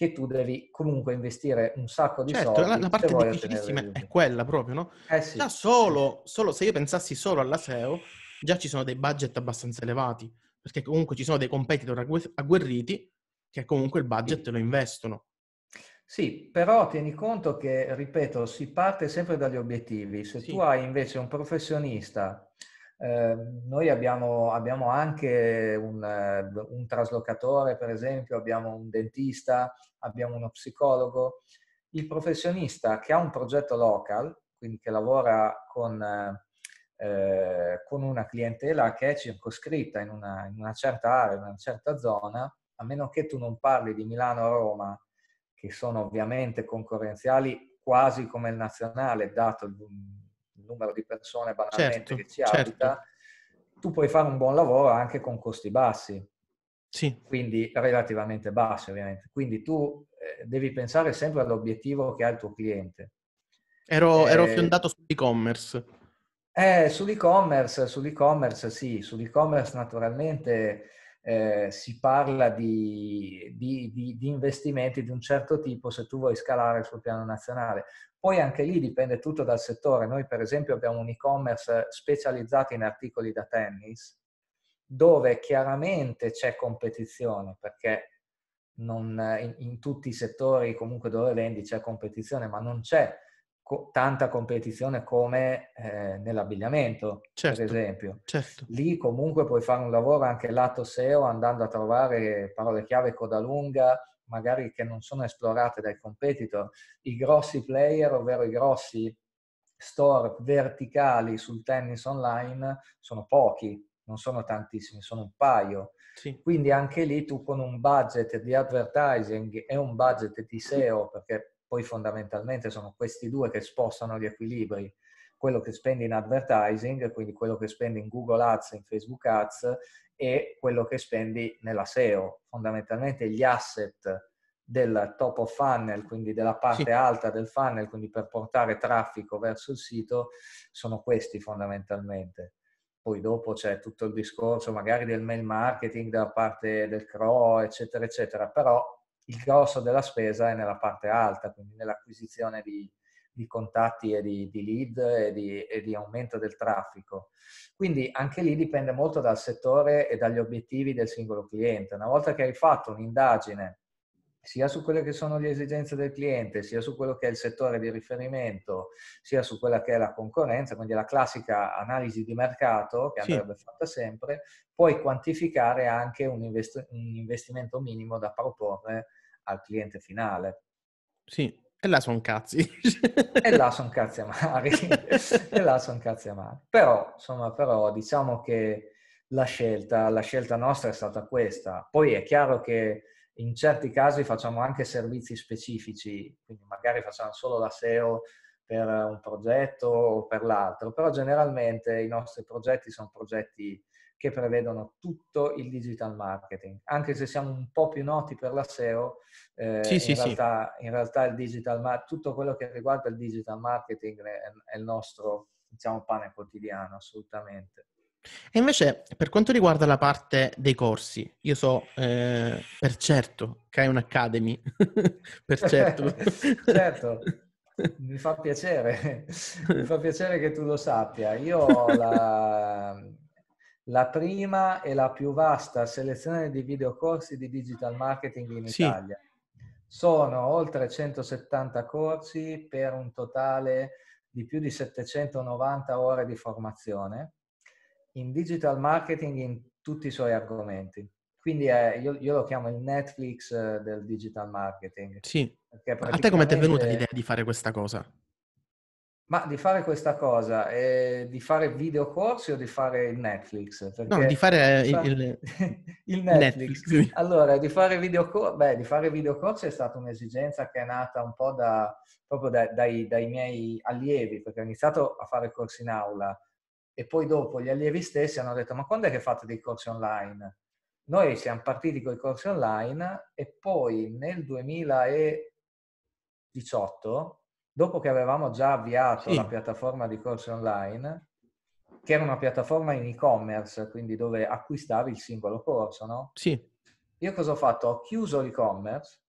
Speaker 2: che tu devi comunque investire un sacco di certo, soldi. La, la parte difficilissima è
Speaker 1: quella proprio, no? Eh sì. solo, solo, se io pensassi solo alla SEO, già ci sono dei budget abbastanza elevati, perché comunque ci sono dei competitor agguerriti che comunque il budget sì. lo investono.
Speaker 2: Sì, però tieni conto che, ripeto, si parte sempre dagli obiettivi. Se sì. tu hai invece un professionista Ehm, noi abbiamo, abbiamo anche un, eh, un, traslocatore, per esempio, abbiamo un dentista, abbiamo uno psicologo. Il professionista che ha un progetto local, quindi che lavora con, eh, eh, con una clientela che è circoscritta in una, in una certa area, in una certa zona, a meno che tu non parli di Milano o Roma, che sono ovviamente concorrenziali quasi come il nazionale, dato il numero di persone banalmente certo, che ci certo. abita, tu puoi fare un buon lavoro anche con costi bassi. Sì. Quindi relativamente bassi, ovviamente. Quindi tu eh, devi pensare sempre all'obiettivo che ha il tuo cliente. Ero, eh, ero fiondato
Speaker 1: sull'e-commerce.
Speaker 2: Eh, sull'e-commerce, sull'e-commerce sì, sull'e-commerce naturalmente eh, si parla di, di, di, di, investimenti di un certo tipo se tu vuoi scalare sul piano nazionale. Poi anche lì dipende tutto dal settore. Noi per esempio abbiamo un e-commerce specializzato in articoli da tennis dove chiaramente c'è competizione perché non, in, in tutti i settori comunque dove vendi c'è competizione ma non c'è co- tanta competizione come eh, nell'abbigliamento, certo, per esempio. Certo. Lì comunque puoi fare un lavoro anche lato SEO andando a trovare parole chiave coda lunga, magari che non sono esplorate dai competitor. I grossi player, ovvero i grossi store verticali sul tennis online, sono pochi, non sono tantissimi, sono un paio. Sì. Quindi anche lì tu con un budget di advertising e un budget di SEO, perché poi fondamentalmente sono questi due che spostano gli equilibri, quello che spendi in advertising, quindi quello che spendi in Google Ads, in Facebook Ads e quello che spendi nella SEO. Fondamentalmente gli asset del top of funnel, quindi della parte sì. alta del funnel, quindi per portare traffico verso il sito, sono questi fondamentalmente. Poi dopo c'è tutto il discorso magari del mail marketing, da parte del CRO, eccetera, eccetera, però il grosso della spesa è nella parte alta, quindi nell'acquisizione di, di contatti e di, di lead e di, e di, aumento del traffico. Quindi anche lì dipende molto dal settore e dagli obiettivi del singolo cliente. Una volta che hai fatto un'indagine sia su quelle che sono le esigenze del cliente, sia su quello che è il settore di riferimento, sia su quella che è la concorrenza, quindi la classica analisi di mercato che sì. andrebbe fatta sempre, puoi quantificare anche un, invest- un investimento minimo da proporre al cliente finale.
Speaker 1: Sì, e là sono cazzi.
Speaker 2: e là sono cazzi amari. e là sono cazzi amari. Però, insomma, però diciamo che la scelta, la scelta nostra è stata questa. Poi è chiaro che in certi casi facciamo anche servizi specifici, quindi magari facciamo solo la SEO per un progetto o per l'altro, però generalmente i nostri progetti sono progetti che prevedono tutto il digital marketing. Anche se siamo un po' più noti per la SEO, eh, sì, in, sì, realtà, sì. in, realtà, il digital ma- tutto quello che riguarda il digital marketing è, è il nostro diciamo, pane quotidiano, assolutamente.
Speaker 1: E invece, per quanto riguarda la parte dei corsi, io so eh, per certo che hai un'academy, per certo.
Speaker 2: certo. Mi fa piacere, mi fa piacere che tu lo sappia. Io la, la prima e la più vasta selezione di videocorsi di digital marketing in sì. Italia. Sono oltre 170 corsi per un totale di più di 790 ore di formazione in digital marketing in tutti i suoi argomenti. Quindi è, eh, io, io, lo chiamo il Netflix eh, del digital marketing. Sì. Praticamente... A te come ti è venuta l'idea
Speaker 1: di fare questa cosa?
Speaker 2: Ma di fare questa cosa, eh, di fare videocorsi o di fare il Netflix? Perché, no, di fare eh, il, il,
Speaker 1: il Netflix.
Speaker 2: Netflix. Allora, di fare, videocor- beh, di fare videocorsi è stata un'esigenza che è nata un po' da, proprio da, dai, dai, miei allievi, perché ho iniziato a fare corsi in aula e poi dopo gli allievi stessi hanno detto ma quando è che fate dei corsi online? Noi siamo partiti con i corsi online e poi nel 2018 dopo che avevamo già avviato sì. la piattaforma di corsi online, che era una piattaforma in e-commerce, quindi dove acquistavi il singolo corso, no? Sì. Io cosa ho fatto? Ho chiuso l'e-commerce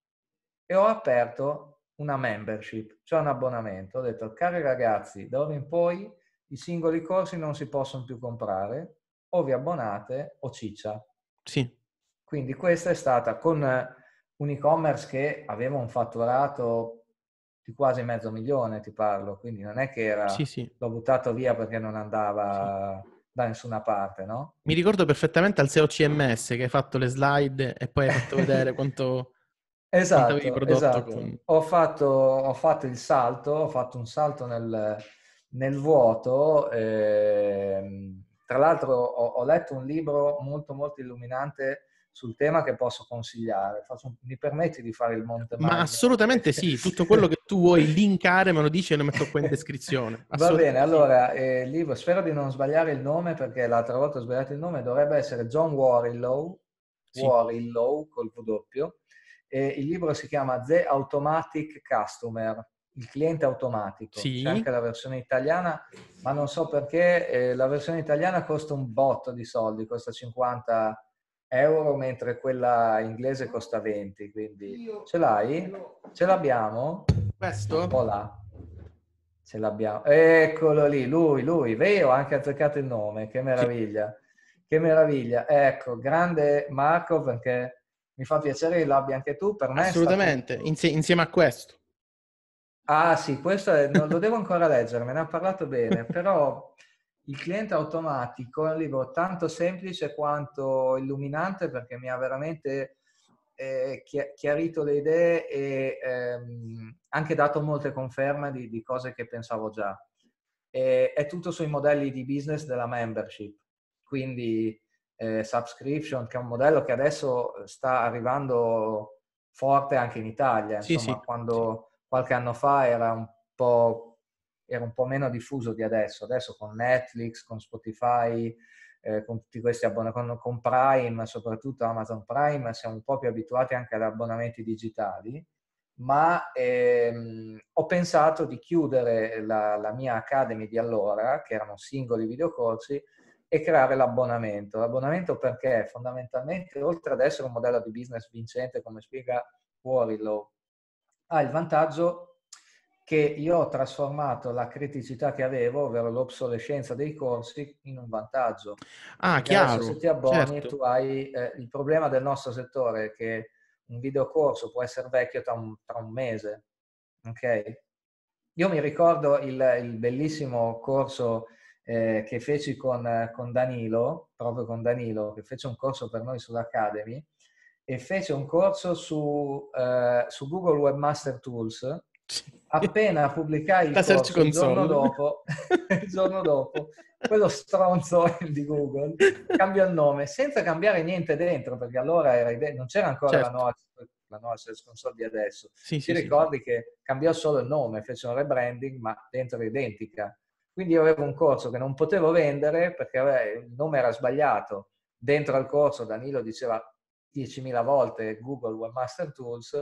Speaker 2: e ho aperto una membership, cioè un abbonamento. Ho detto, cari ragazzi, da ora in poi i singoli corsi non si possono più comprare, o vi abbonate o ciccia. Sì. Quindi questa è stata con un e-commerce che aveva un fatturato di quasi mezzo milione ti parlo, quindi non è che era, sì, sì. l'ho buttato via perché non andava sì. da nessuna parte, no?
Speaker 1: Mi ricordo perfettamente al SEO CMS che hai fatto le slide e poi hai fatto vedere quanto... Esatto, quanto esatto. Con...
Speaker 2: Ho, fatto, ho, fatto, il salto, ho fatto un salto nel, nel vuoto. E, ehm, tra l'altro ho, ho letto un libro molto molto illuminante sul tema che posso consigliare. Faccio, mi permetti di fare il monte Ma
Speaker 1: assolutamente sì, tutto quello che tu vuoi linkare me lo dici e lo metto qua in descrizione. Va bene, allora,
Speaker 2: eh, libro, spero di non sbagliare il nome perché l'altra volta ho sbagliato il nome, dovrebbe essere John Warrillow, sì. Warrillow col doppio, E il libro si chiama The Automatic Customer, il cliente automatico. Sì. C'è anche la versione italiana, ma non so perché eh, la versione italiana costa un botto di soldi, costa 50 euro, mentre quella inglese costa 20, quindi ce l'hai? Ce l'abbiamo? Questo? Voilà. Ce l'abbiamo. Eccolo lì, lui, lui, vero, anche azzeccato il nome, che meraviglia. Che meraviglia. Ecco, grande Marco, perché mi fa piacere che l'abbia anche tu. Per me Assolutamente,
Speaker 1: stato... insieme a questo.
Speaker 2: Ah sì, questo è... non lo devo ancora leggere, me ne ha parlato bene, però il cliente automatico è un libro tanto semplice quanto illuminante perché mi ha veramente eh, chiarito le idee e ehm, anche dato molte conferme di, di cose che pensavo già. E, è tutto sui modelli di business della membership, quindi eh, subscription, che è un modello che adesso sta arrivando forte anche in Italia. Insomma, sì, sì. quando qualche anno fa era un po' era un po' meno diffuso di adesso. Adesso con Netflix, con Spotify, eh, con tutti questi abbonamenti, con Prime, soprattutto Amazon Prime, siamo un po' più abituati anche ad abbonamenti digitali, ma ehm, ho pensato di chiudere la, la, mia Academy di allora, che erano singoli videocorsi, e creare l'abbonamento. L'abbonamento perché fondamentalmente, oltre ad essere un modello di business vincente, come spiega Warrillow, ha il vantaggio che io ho trasformato la criticità che avevo, ovvero l'obsolescenza dei corsi, in un vantaggio. Ah, chiaro. Adesso se ti abboni certo. tu hai eh, il problema del nostro settore che un videocorso può essere vecchio tra un, tra un mese, ok? Io mi ricordo il, il bellissimo corso eh, che feci con, con, Danilo, proprio con Danilo, che fece un corso per noi sull'Academy e fece un corso su, eh, su Google Webmaster Tools Appena pubblicai il, corso, il, giorno dopo, il giorno dopo, quello stronzo di Google cambia il nome senza cambiare niente dentro, perché allora idea, non c'era ancora certo. la nuova la nuova Search Console di adesso. Sì, Ti sì, ricordi sì. che cambiò solo il nome, fece un rebranding, ma dentro era identica. Quindi io avevo un corso che non potevo vendere perché il nome era sbagliato. Dentro al corso Danilo diceva 10.000 volte Google Webmaster Tools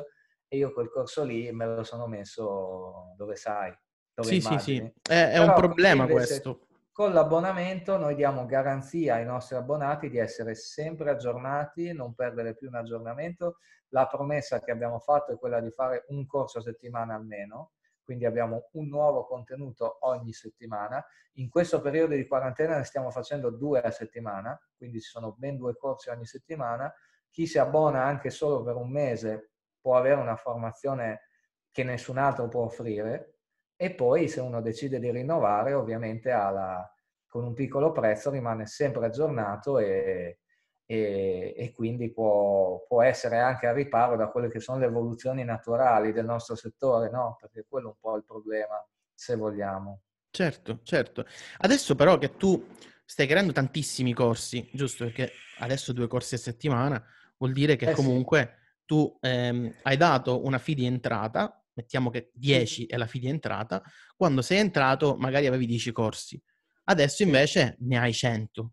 Speaker 2: e io quel corso lì me lo sono messo dove sai. Dove sì, immagini.
Speaker 1: sì, sì, è, è un problema questo.
Speaker 2: Con l'abbonamento noi diamo garanzia ai nostri abbonati di essere sempre aggiornati, non perdere più un aggiornamento. La promessa che abbiamo fatto è quella di fare un corso a settimana almeno, quindi abbiamo un nuovo contenuto ogni settimana. In questo periodo di quarantena ne stiamo facendo due a settimana, quindi ci sono ben due corsi ogni settimana. Chi si abbona anche solo per un mese può avere una formazione che nessun altro può offrire e poi se uno decide di rinnovare ovviamente la, con un piccolo prezzo rimane sempre aggiornato e, e, e quindi può, può, essere anche a riparo da quelle che sono le evoluzioni naturali del nostro settore, no? perché quello è un po' il problema se vogliamo.
Speaker 1: Certo, certo. Adesso però che tu stai creando tantissimi corsi, giusto? Perché adesso due corsi a settimana vuol dire che eh comunque... Sì tu ehm, hai dato una fee di entrata, mettiamo che 10 è la fee di entrata, quando sei entrato magari avevi 10 corsi, adesso invece ne hai 100,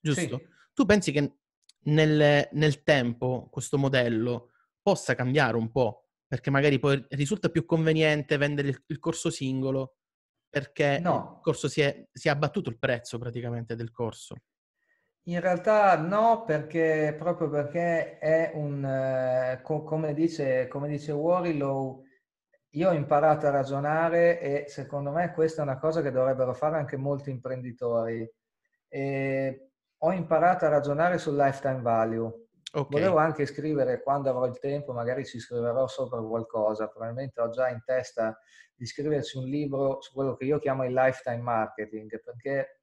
Speaker 1: giusto? Sì. Tu pensi che nel, nel tempo questo modello possa cambiare un po'? perché magari poi risulta più conveniente vendere il, il corso singolo perché no. il corso si è, si è, abbattuto il prezzo praticamente del corso.
Speaker 2: In realtà no, perché proprio perché è un, eh, co- come, dice, come dice Warrilow, io ho imparato a ragionare e secondo me questa è una cosa che dovrebbero fare anche molti imprenditori. E ho imparato a ragionare sul lifetime value. Okay. Volevo anche scrivere quando avrò il tempo, magari ci scriverò sopra qualcosa, probabilmente ho già in testa di scriverci un libro su quello che io chiamo il lifetime marketing, perché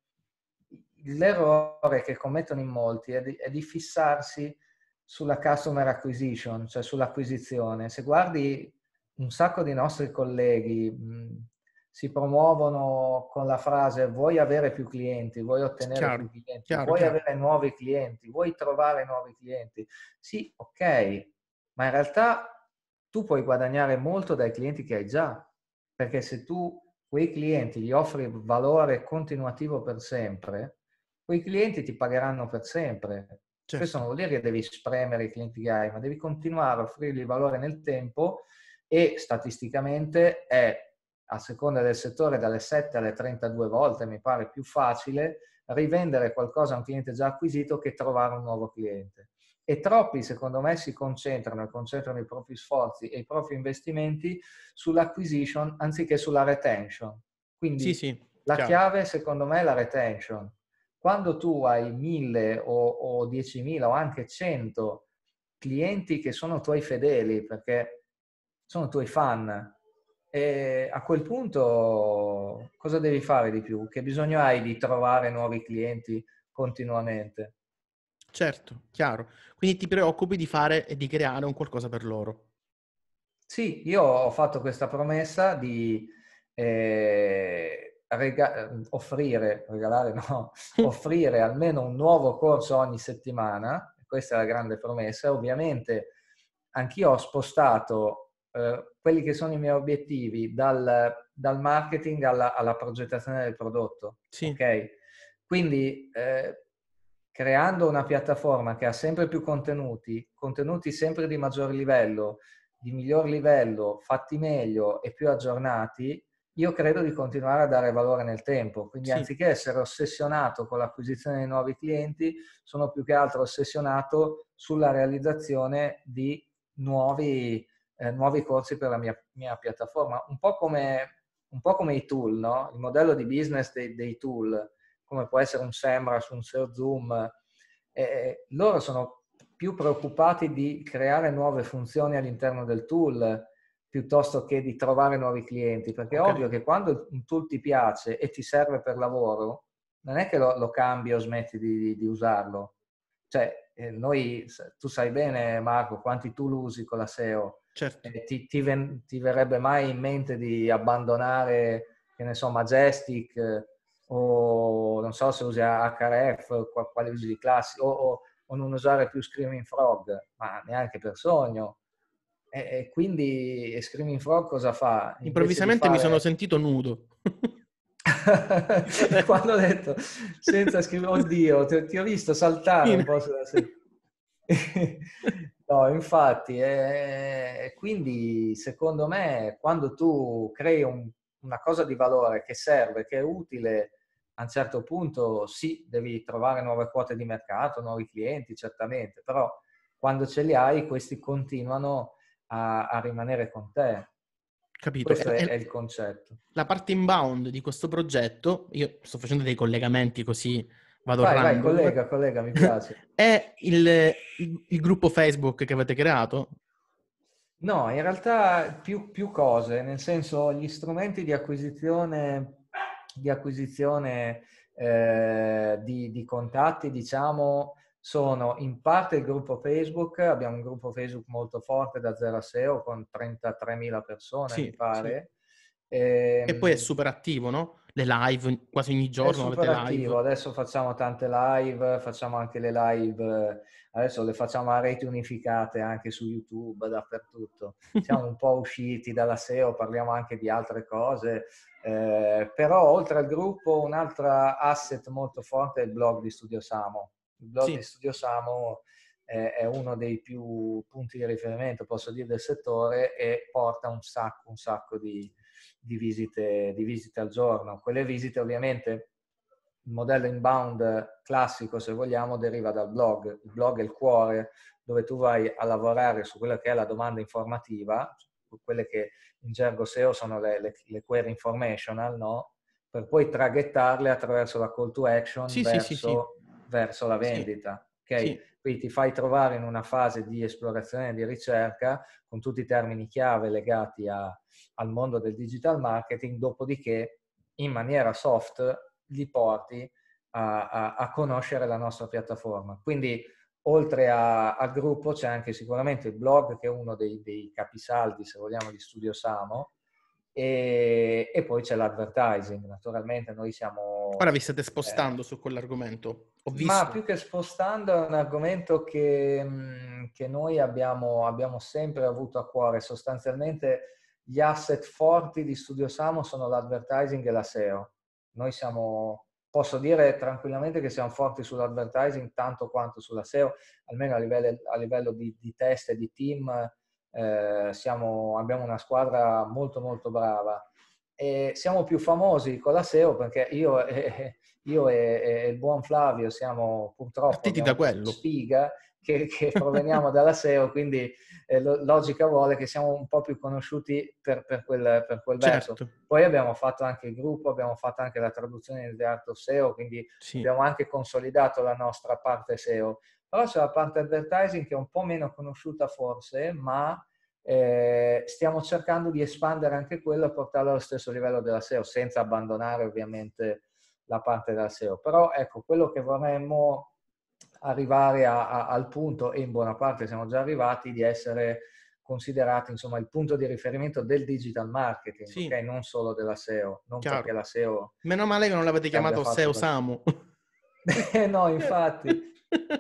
Speaker 2: l'errore che commettono in molti è di, è di, fissarsi sulla customer acquisition, cioè sull'acquisizione. Se guardi un sacco di nostri colleghi mh, si promuovono con la frase vuoi avere più clienti, vuoi ottenere chiaro, più clienti, chiaro, vuoi chiaro. avere nuovi clienti, vuoi trovare nuovi clienti. Sì, ok, ma in realtà tu puoi guadagnare molto dai clienti che hai già, perché se tu quei clienti gli offri valore continuativo per sempre, quei clienti ti pagheranno per sempre. Certo. Questo non vuol dire che devi spremere i clienti che hai, ma devi continuare a offrirgli valore nel tempo e statisticamente è a seconda del settore dalle 7 alle 32 volte, mi pare più facile rivendere qualcosa a un cliente già acquisito che trovare un nuovo cliente. E troppi, secondo me, si concentrano e concentrano i propri sforzi e i propri investimenti sull'acquisition anziché sulla retention. Quindi sì,
Speaker 1: sì, la chiaro.
Speaker 2: chiave, secondo me, è la retention quando tu hai mille o, o diecimila o anche cento clienti che sono tuoi fedeli, perché sono tuoi fan, e a quel punto cosa devi fare di più? Che bisogno hai di trovare nuovi clienti continuamente?
Speaker 1: Certo, chiaro. Quindi ti preoccupi di fare e di creare un qualcosa per loro. Sì, io ho fatto questa promessa di
Speaker 2: eh, rega- ehm, offrire, regalare no, offrire almeno un nuovo corso ogni settimana, questa è la grande promessa, ovviamente anch'io ho spostato eh, quelli che sono i miei obiettivi dal, dal marketing alla, alla, progettazione del prodotto. Sì. Okay? Quindi eh, creando una piattaforma che ha sempre più contenuti, contenuti sempre di maggior livello, di miglior livello, fatti meglio e più aggiornati, io credo di continuare a dare valore nel tempo, quindi sì. anziché essere ossessionato con l'acquisizione di nuovi clienti, sono più che altro ossessionato sulla realizzazione di nuovi, eh, nuovi corsi per la mia, mia piattaforma, un po, come, un po' come, i tool, no? il modello di business dei, dei tool, come può essere un Semrush, un SurZoom, eh, eh, loro sono più preoccupati di creare nuove funzioni all'interno del tool, piuttosto che di trovare nuovi clienti, perché okay. è ovvio che quando un tool ti piace e ti serve per lavoro, non è che lo, lo cambi o smetti di, di, di usarlo. Cioè, eh, noi, tu sai bene Marco quanti tool usi con la SEO, certo. Eh, ti, ti, ven, ti, verrebbe mai in mente di abbandonare, che ne so, Majestic eh, o non so se usi HRF, quali usi di classico, o, o, o non usare più Screaming Frog, ma neanche per sogno e, quindi Screaming Frog cosa fa? Improvvisamente fare... mi sono
Speaker 1: sentito nudo.
Speaker 2: Quando ho detto, senza scrivere, oddio, ti, ti, ho visto saltare un po' sulla sedia. no, infatti, eh, quindi secondo me quando tu crei un, una cosa di valore che serve, che è utile, a un certo punto sì, devi trovare nuove quote di mercato, nuovi clienti, certamente, però quando ce li hai questi continuano
Speaker 1: a, a rimanere con te. Capito. Questo è, è, il concetto. La parte inbound di questo progetto, io sto facendo dei collegamenti così vado avanti. vai, vai, collega, collega, mi piace. è il, il, il, gruppo Facebook che avete creato?
Speaker 2: No, in realtà più, più cose, nel senso gli strumenti di acquisizione, di, acquisizione eh, di, di contatti, diciamo, sono in parte il gruppo Facebook, abbiamo un gruppo Facebook molto forte da Zero a SEO con 33.000 persone, sì, mi pare. Sì. E, e, poi è ehm,
Speaker 1: super attivo, no? Le live, quasi ogni giorno avete live.
Speaker 2: Adesso facciamo tante live, facciamo anche le live, adesso le facciamo a reti unificate anche su YouTube, dappertutto. Siamo un po' usciti dalla SEO, parliamo anche di altre cose, eh, però oltre al gruppo un altro asset molto forte è il blog di Studio Samo il blog sì. di Studio Samo eh, è uno dei più punti di riferimento, posso dire, del settore e porta un sacco, un sacco di, di, visite, di visite al giorno. Quelle visite ovviamente il modello inbound classico, se vogliamo, deriva dal blog. Il blog è il cuore dove tu vai a lavorare su quella che è la domanda informativa, quelle che in gergo SEO sono le, le, le query informational, no? per poi traghettarle attraverso la call to action sì, verso sì, sì, verso la vendita. Sì. Okay? Sì. Quindi ti fai trovare in una fase di esplorazione e di ricerca con tutti i termini chiave legati a, al mondo del digital marketing, dopodiché in maniera soft li porti a, a, a conoscere la nostra piattaforma. Quindi oltre a, al gruppo c'è anche sicuramente il blog che è uno dei, dei, capisaldi, se vogliamo, di Studio Samo, e, e, poi c'è
Speaker 1: l'advertising, naturalmente noi siamo... Ora vi state spostando eh, su quell'argomento, ho visto. Ma
Speaker 2: più che spostando è un argomento che, che noi abbiamo, abbiamo, sempre avuto a cuore, sostanzialmente gli asset forti di Studio Samo sono l'advertising e la SEO. Noi siamo, posso dire tranquillamente che siamo forti sull'advertising tanto quanto sulla SEO, almeno a livello, a livello di, di test e di team eh, siamo, abbiamo una squadra molto molto brava. E siamo più famosi con la SEO perché io e, io e, e il buon Flavio siamo purtroppo da quello. sfiga che, che proveniamo dalla SEO, quindi eh, logica vuole che siamo un po' più conosciuti per, per quel, per quel certo. verso. Poi abbiamo fatto anche il gruppo, abbiamo fatto anche la traduzione di Art SEO, quindi sì. abbiamo anche consolidato la nostra parte SEO. Allora c'è la parte advertising che è un po' meno conosciuta forse, ma eh, stiamo cercando di espandere anche quello e portarlo allo stesso livello della SEO, senza abbandonare ovviamente la parte della SEO. Però ecco, quello che vorremmo arrivare a, a, al punto, e in buona parte siamo già arrivati, di essere considerati insomma il punto di riferimento del digital marketing, sì. okay? non solo della SEO, non Chiaro. perché la SEO... Meno male che non l'avete chiamato SEO Samu.
Speaker 1: Eh, no, infatti.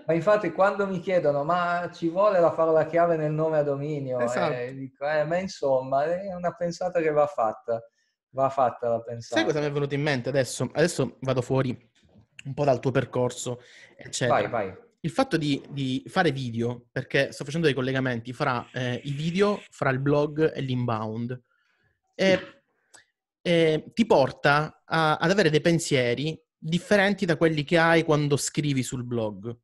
Speaker 2: ma infatti quando mi chiedono ma ci vuole la parola chiave nel nome a dominio, esatto. eh, dico, eh, ma insomma è una pensata che va fatta, va fatta la pensata. Sai cosa
Speaker 1: mi è venuto in mente adesso? Adesso vado fuori un po' dal tuo percorso, eccetera. Vai, vai. Il fatto di, di fare video, perché sto facendo dei collegamenti fra eh, i video, fra il blog e l'inbound, sì. e, eh, e eh, ti porta a, ad avere dei pensieri differenti da quelli che hai quando scrivi sul blog.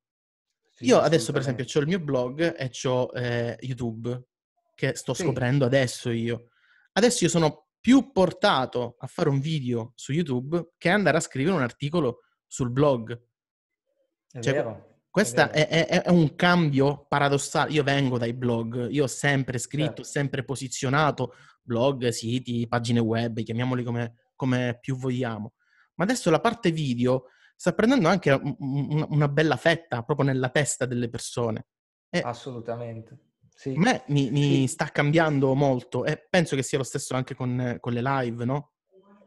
Speaker 1: Sì, Io adesso, per esempio, ho il mio blog e ho eh, YouTube, che sto sì. scoprendo adesso io. Adesso io sono più portato a fare un video su YouTube che andare a scrivere un articolo sul blog. È cioè, vero. Questo è, è, è, un cambio paradossale. Io vengo dai blog, io ho sempre scritto, certo. sempre posizionato blog, siti, pagine web, chiamiamoli come, come più vogliamo ma adesso la parte video sta prendendo anche una bella fetta proprio nella testa delle persone.
Speaker 2: E Assolutamente. Sì. Me mi,
Speaker 1: mi sì. sta cambiando molto e penso che sia lo stesso anche con, con le live, no?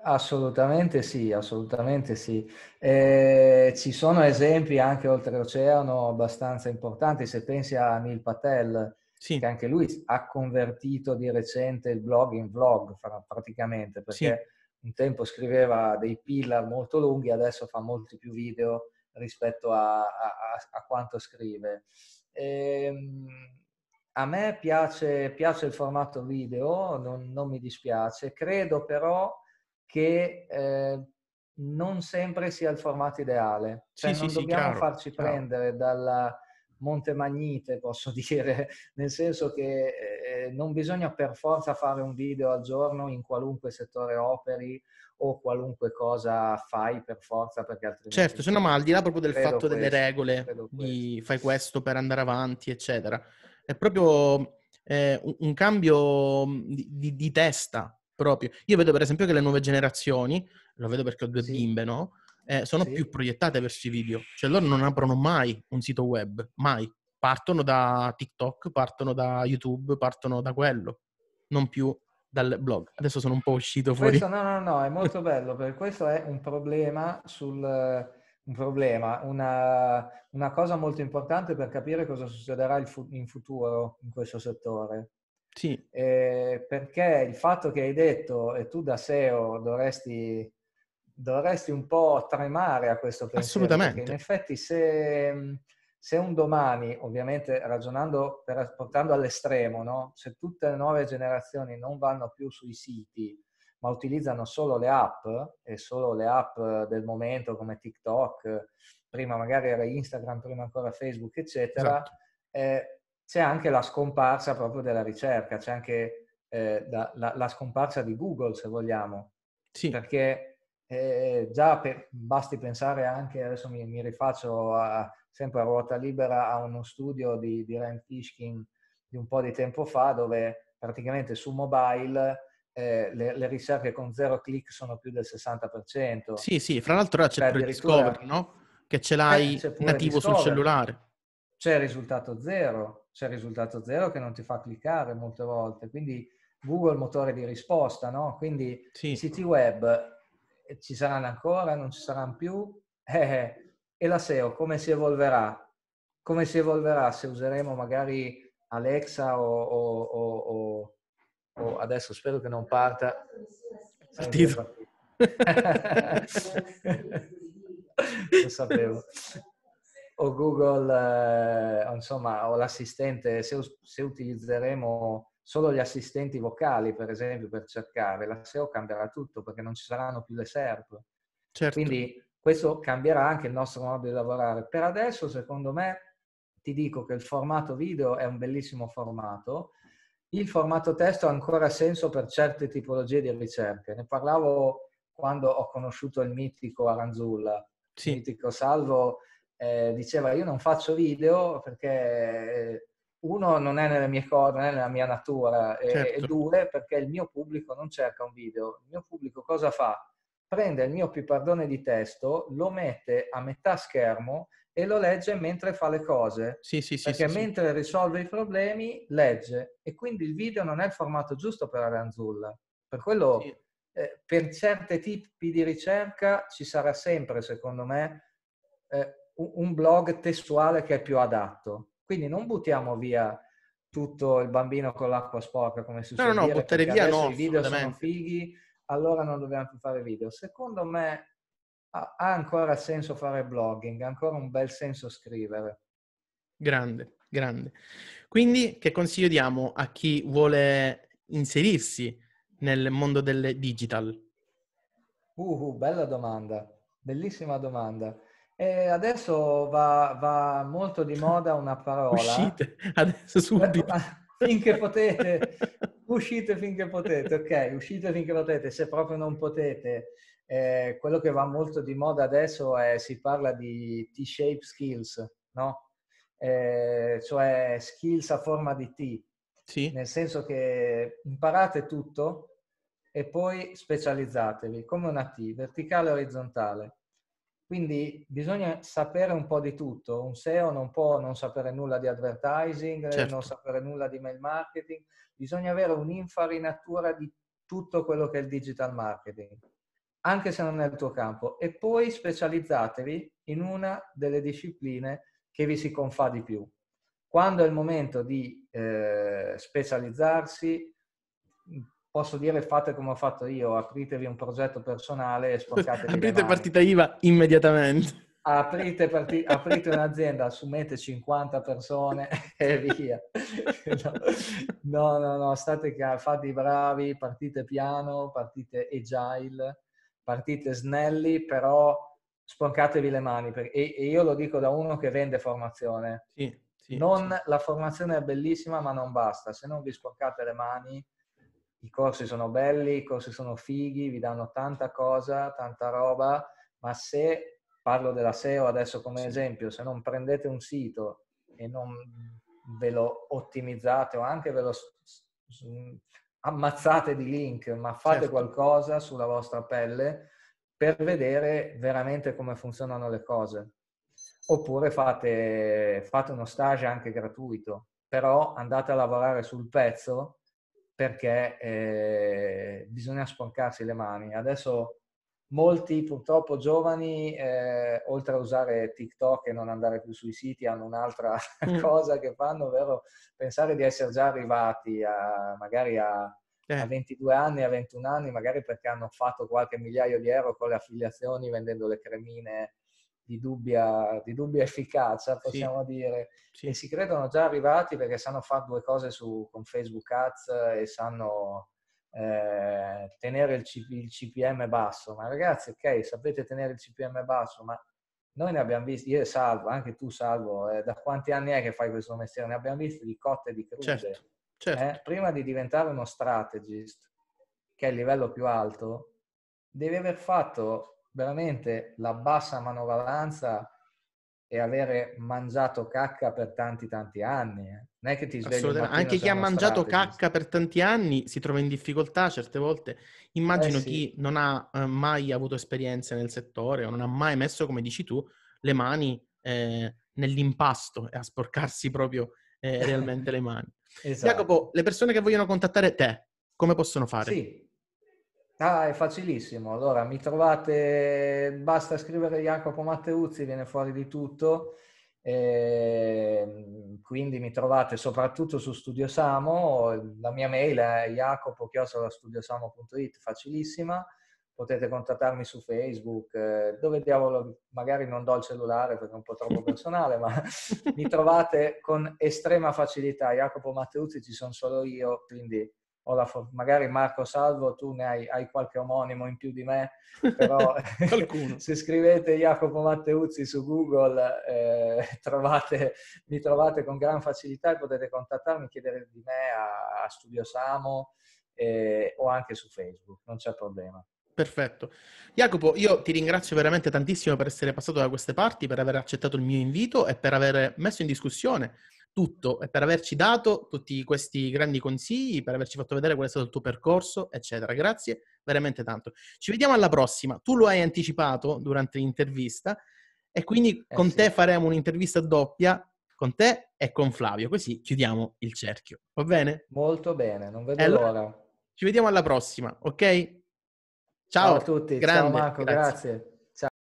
Speaker 2: Assolutamente sì, assolutamente sì. Eh, ci sono esempi anche oltreoceano abbastanza importanti, se pensi a Neil Patel, sì. che anche lui ha convertito di recente il blog in vlog praticamente, perché un tempo scriveva dei pillar molto lunghi, adesso fa molti più video rispetto a, a, a quanto scrive. E, ehm, a me piace, piace, il formato video, non, non, mi dispiace, credo però che eh, non sempre sia il formato ideale, cioè sì, non sì, dobbiamo sì, chiaro, farci chiaro. prendere dalla Montemagnite, posso dire, nel senso che eh, non bisogna per forza fare un video al giorno in qualunque settore operi o qualunque cosa fai per forza perché altrimenti... Certo, se no, ma al di là proprio del fatto questo, delle
Speaker 1: regole di fai questo per andare avanti, eccetera, è proprio eh, un cambio mm, di, di, di, testa proprio. Io vedo per esempio che le nuove generazioni, lo vedo perché ho due sì. bimbe, no? eh, sono sì. più proiettate verso i video. Cioè loro non aprono mai un sito web, mai. Partono da TikTok, partono da YouTube, partono da quello, non più dal blog. Adesso sono un po' uscito fuori. Questo,
Speaker 2: no, no, no, è molto bello, perché questo è un problema sul... Un problema, una, una cosa molto importante per capire cosa succederà fu- in futuro in questo settore. Sì. Eh, perché il fatto che hai detto e tu da SEO dovresti dovresti un po' tremare a questo pensiero. Assolutamente. In effetti se, se, un domani, ovviamente ragionando, per, portando all'estremo, no? se tutte le nuove generazioni non vanno più sui siti, ma utilizzano solo le app e solo le app del momento come TikTok, prima magari era Instagram, prima ancora Facebook, eccetera, esatto. eh, c'è anche la scomparsa proprio della ricerca, c'è anche eh, da, la, la scomparsa di Google, se vogliamo. Sì. Perché eh, già per, basti pensare anche, adesso mi, mi rifaccio a, sempre a ruota libera a uno studio di, di Rand Fishkin di un po' di tempo fa dove praticamente su mobile eh, le, le, ricerche con zero click sono più del
Speaker 1: 60%. Sì, sì, fra l'altro là c'è cioè, pure Discover, no? Che ce l'hai eh, nativo sul cellulare.
Speaker 2: C'è il risultato zero, c'è il risultato zero che non ti fa cliccare molte volte, quindi Google motore di risposta, no? Quindi sì. siti web ci saranno ancora, non ci saranno più? Eh, eh e la SEO come si evolverà? Come si evolverà se useremo magari Alexa o, o, o, o adesso spero che non parta. Partito. Lo sapevo. O Google, eh, insomma, o l'assistente, se, se utilizzeremo solo gli assistenti vocali, per esempio, per cercare, la SEO cambierà tutto perché non ci saranno più le SERP. Certo. Quindi questo cambierà anche il nostro modo di lavorare. Per adesso, secondo me, ti dico che il formato video è un bellissimo formato. Il formato testo ha ancora senso per certe tipologie di ricerche. Ne parlavo quando ho conosciuto il mitico Aranzulla. Sì. Il mitico Salvo eh, diceva io non faccio video perché eh, uno non è nelle mie corde, non è nella mia natura, certo. e, due perché il mio pubblico non cerca un video, il mio pubblico cosa fa? Prende il mio pipardone di testo, lo mette a metà schermo e lo legge mentre fa le cose. Sì,
Speaker 1: sì, sì. Perché sì, mentre
Speaker 2: sì. risolve i problemi, legge. E quindi il video non è il formato giusto per Aranzulla. Per quello, sì. eh, per certi tipi di ricerca, ci sarà sempre, secondo me, eh, un blog testuale che è più adatto quindi non buttiamo via tutto il bambino con l'acqua sporca come si no, no, no, buttare via no, i video sono fighi, allora non dobbiamo più fare video. Secondo me ha ancora senso fare blogging, ha ancora un bel senso scrivere.
Speaker 1: Grande, grande. Quindi che consiglio diamo a chi vuole inserirsi nel mondo del digital?
Speaker 2: Uh, uh, bella domanda, bellissima domanda. E adesso va, va, molto di moda una parola. Uscite
Speaker 1: adesso subito. Eh,
Speaker 2: finché potete, uscite finché potete, ok, uscite finché potete, se proprio non potete. Eh, quello che va molto di moda adesso è, si parla di T-shape skills, no? Eh, cioè skills a forma di T. Sì. Nel senso che imparate tutto e poi specializzatevi, come una T, verticale e orizzontale quindi bisogna sapere un po' di tutto. Un SEO non può non sapere nulla di advertising, certo. non sapere nulla di mail marketing. Bisogna avere un'infarinatura di tutto quello che è il digital marketing, anche se non è il tuo campo. E poi specializzatevi in una delle discipline che vi si confà di più. Quando è il momento di eh, specializzarsi, posso dire fate come ho fatto io, apritevi un progetto personale e sporcatevi Aprite partita
Speaker 1: IVA immediatamente.
Speaker 2: Aprite, parti- aprite, un'azienda, assumete 50 persone e via. No, no, no, state calmi, fate i bravi, partite piano, partite agile, partite snelli, però sporcatevi le mani. Perché- e-, e, io lo dico da uno che vende formazione. Sì, sì, non, sì. La formazione è bellissima, ma non basta. Se non vi sporcate le mani, i corsi sono belli, i corsi sono fighi, vi danno tanta cosa, tanta roba, ma se, parlo della SEO adesso come esempio, se non prendete un sito e non ve lo ottimizzate o anche ve lo ammazzate di link, ma fate certo. qualcosa sulla vostra pelle per vedere veramente come funzionano le cose. Oppure fate, fate uno stage anche gratuito, però andate a lavorare sul pezzo perché eh, bisogna sporcarsi le mani. Adesso molti purtroppo giovani, eh, oltre a usare TikTok e non andare più sui siti, hanno un'altra mm. cosa che fanno, ovvero pensare di essere già arrivati a, magari a, eh. a, 22 anni, a 21 anni, magari perché hanno fatto qualche migliaio di euro con le affiliazioni vendendo le cremine di dubbia, di dubbia efficacia, possiamo sì. dire, sì. e si credono già arrivati perché sanno fare due cose su, con Facebook Ads e sanno eh, tenere il, C, il, CPM basso. Ma ragazzi, ok, sapete tenere il CPM basso, ma noi ne abbiamo visti, io e Salvo, anche tu Salvo, eh, da quanti anni è che fai questo mestiere? Ne abbiamo visti di cotte e di crude. Certo, certo. Eh? Prima di diventare uno strategist, che è il livello più alto, devi aver fatto veramente la bassa manovalanza e avere mangiato cacca per tanti tanti anni. Eh. Non è che ti svegli Anche chi ha mangiato cacca
Speaker 1: per tanti anni si trova in difficoltà certe volte. Immagino eh sì. chi non ha eh, mai avuto esperienze nel settore o non ha mai messo, come dici tu, le mani eh, nell'impasto e a sporcarsi proprio realmente le mani. Esatto. Jacopo, le persone che vogliono contattare te, come possono fare? Sì.
Speaker 2: Ah, è facilissimo. Allora, mi trovate, basta scrivere Jacopo Matteuzzi, viene fuori di tutto. E ehm, quindi mi trovate soprattutto su Studio Samo, la mia mail è jacopo.studiosamo.it, facilissima, potete contattarmi su Facebook, eh, dove diavolo, magari non do il cellulare perché è un po' troppo personale, ma mi trovate con estrema facilità, Jacopo Matteuzzi ci sono solo io, quindi Olaf, magari Marco Salvo, tu ne hai, hai qualche omonimo in più di me, però se scrivete Jacopo Matteuzzi su Google eh,
Speaker 1: trovate,
Speaker 2: mi trovate con gran facilità e potete contattarmi, chiedere di me a, a Studio Samo eh, o anche su Facebook, non c'è problema.
Speaker 1: Perfetto. Jacopo, io ti ringrazio veramente tantissimo per essere passato da queste parti, per aver accettato il mio invito e per aver messo in discussione tutto e per averci dato tutti questi grandi consigli, per averci fatto vedere qual è stato il tuo percorso, eccetera. Grazie veramente tanto. Ci vediamo alla prossima. Tu lo hai anticipato durante l'intervista e quindi eh con sì. te faremo un'intervista doppia con te e con Flavio, così chiudiamo il cerchio. Va bene?
Speaker 2: Molto bene, non vedo allora, l'ora.
Speaker 1: Ci vediamo alla prossima, ok? Ciao, ciao a tutti, grande, ciao Marco, grazie. grazie.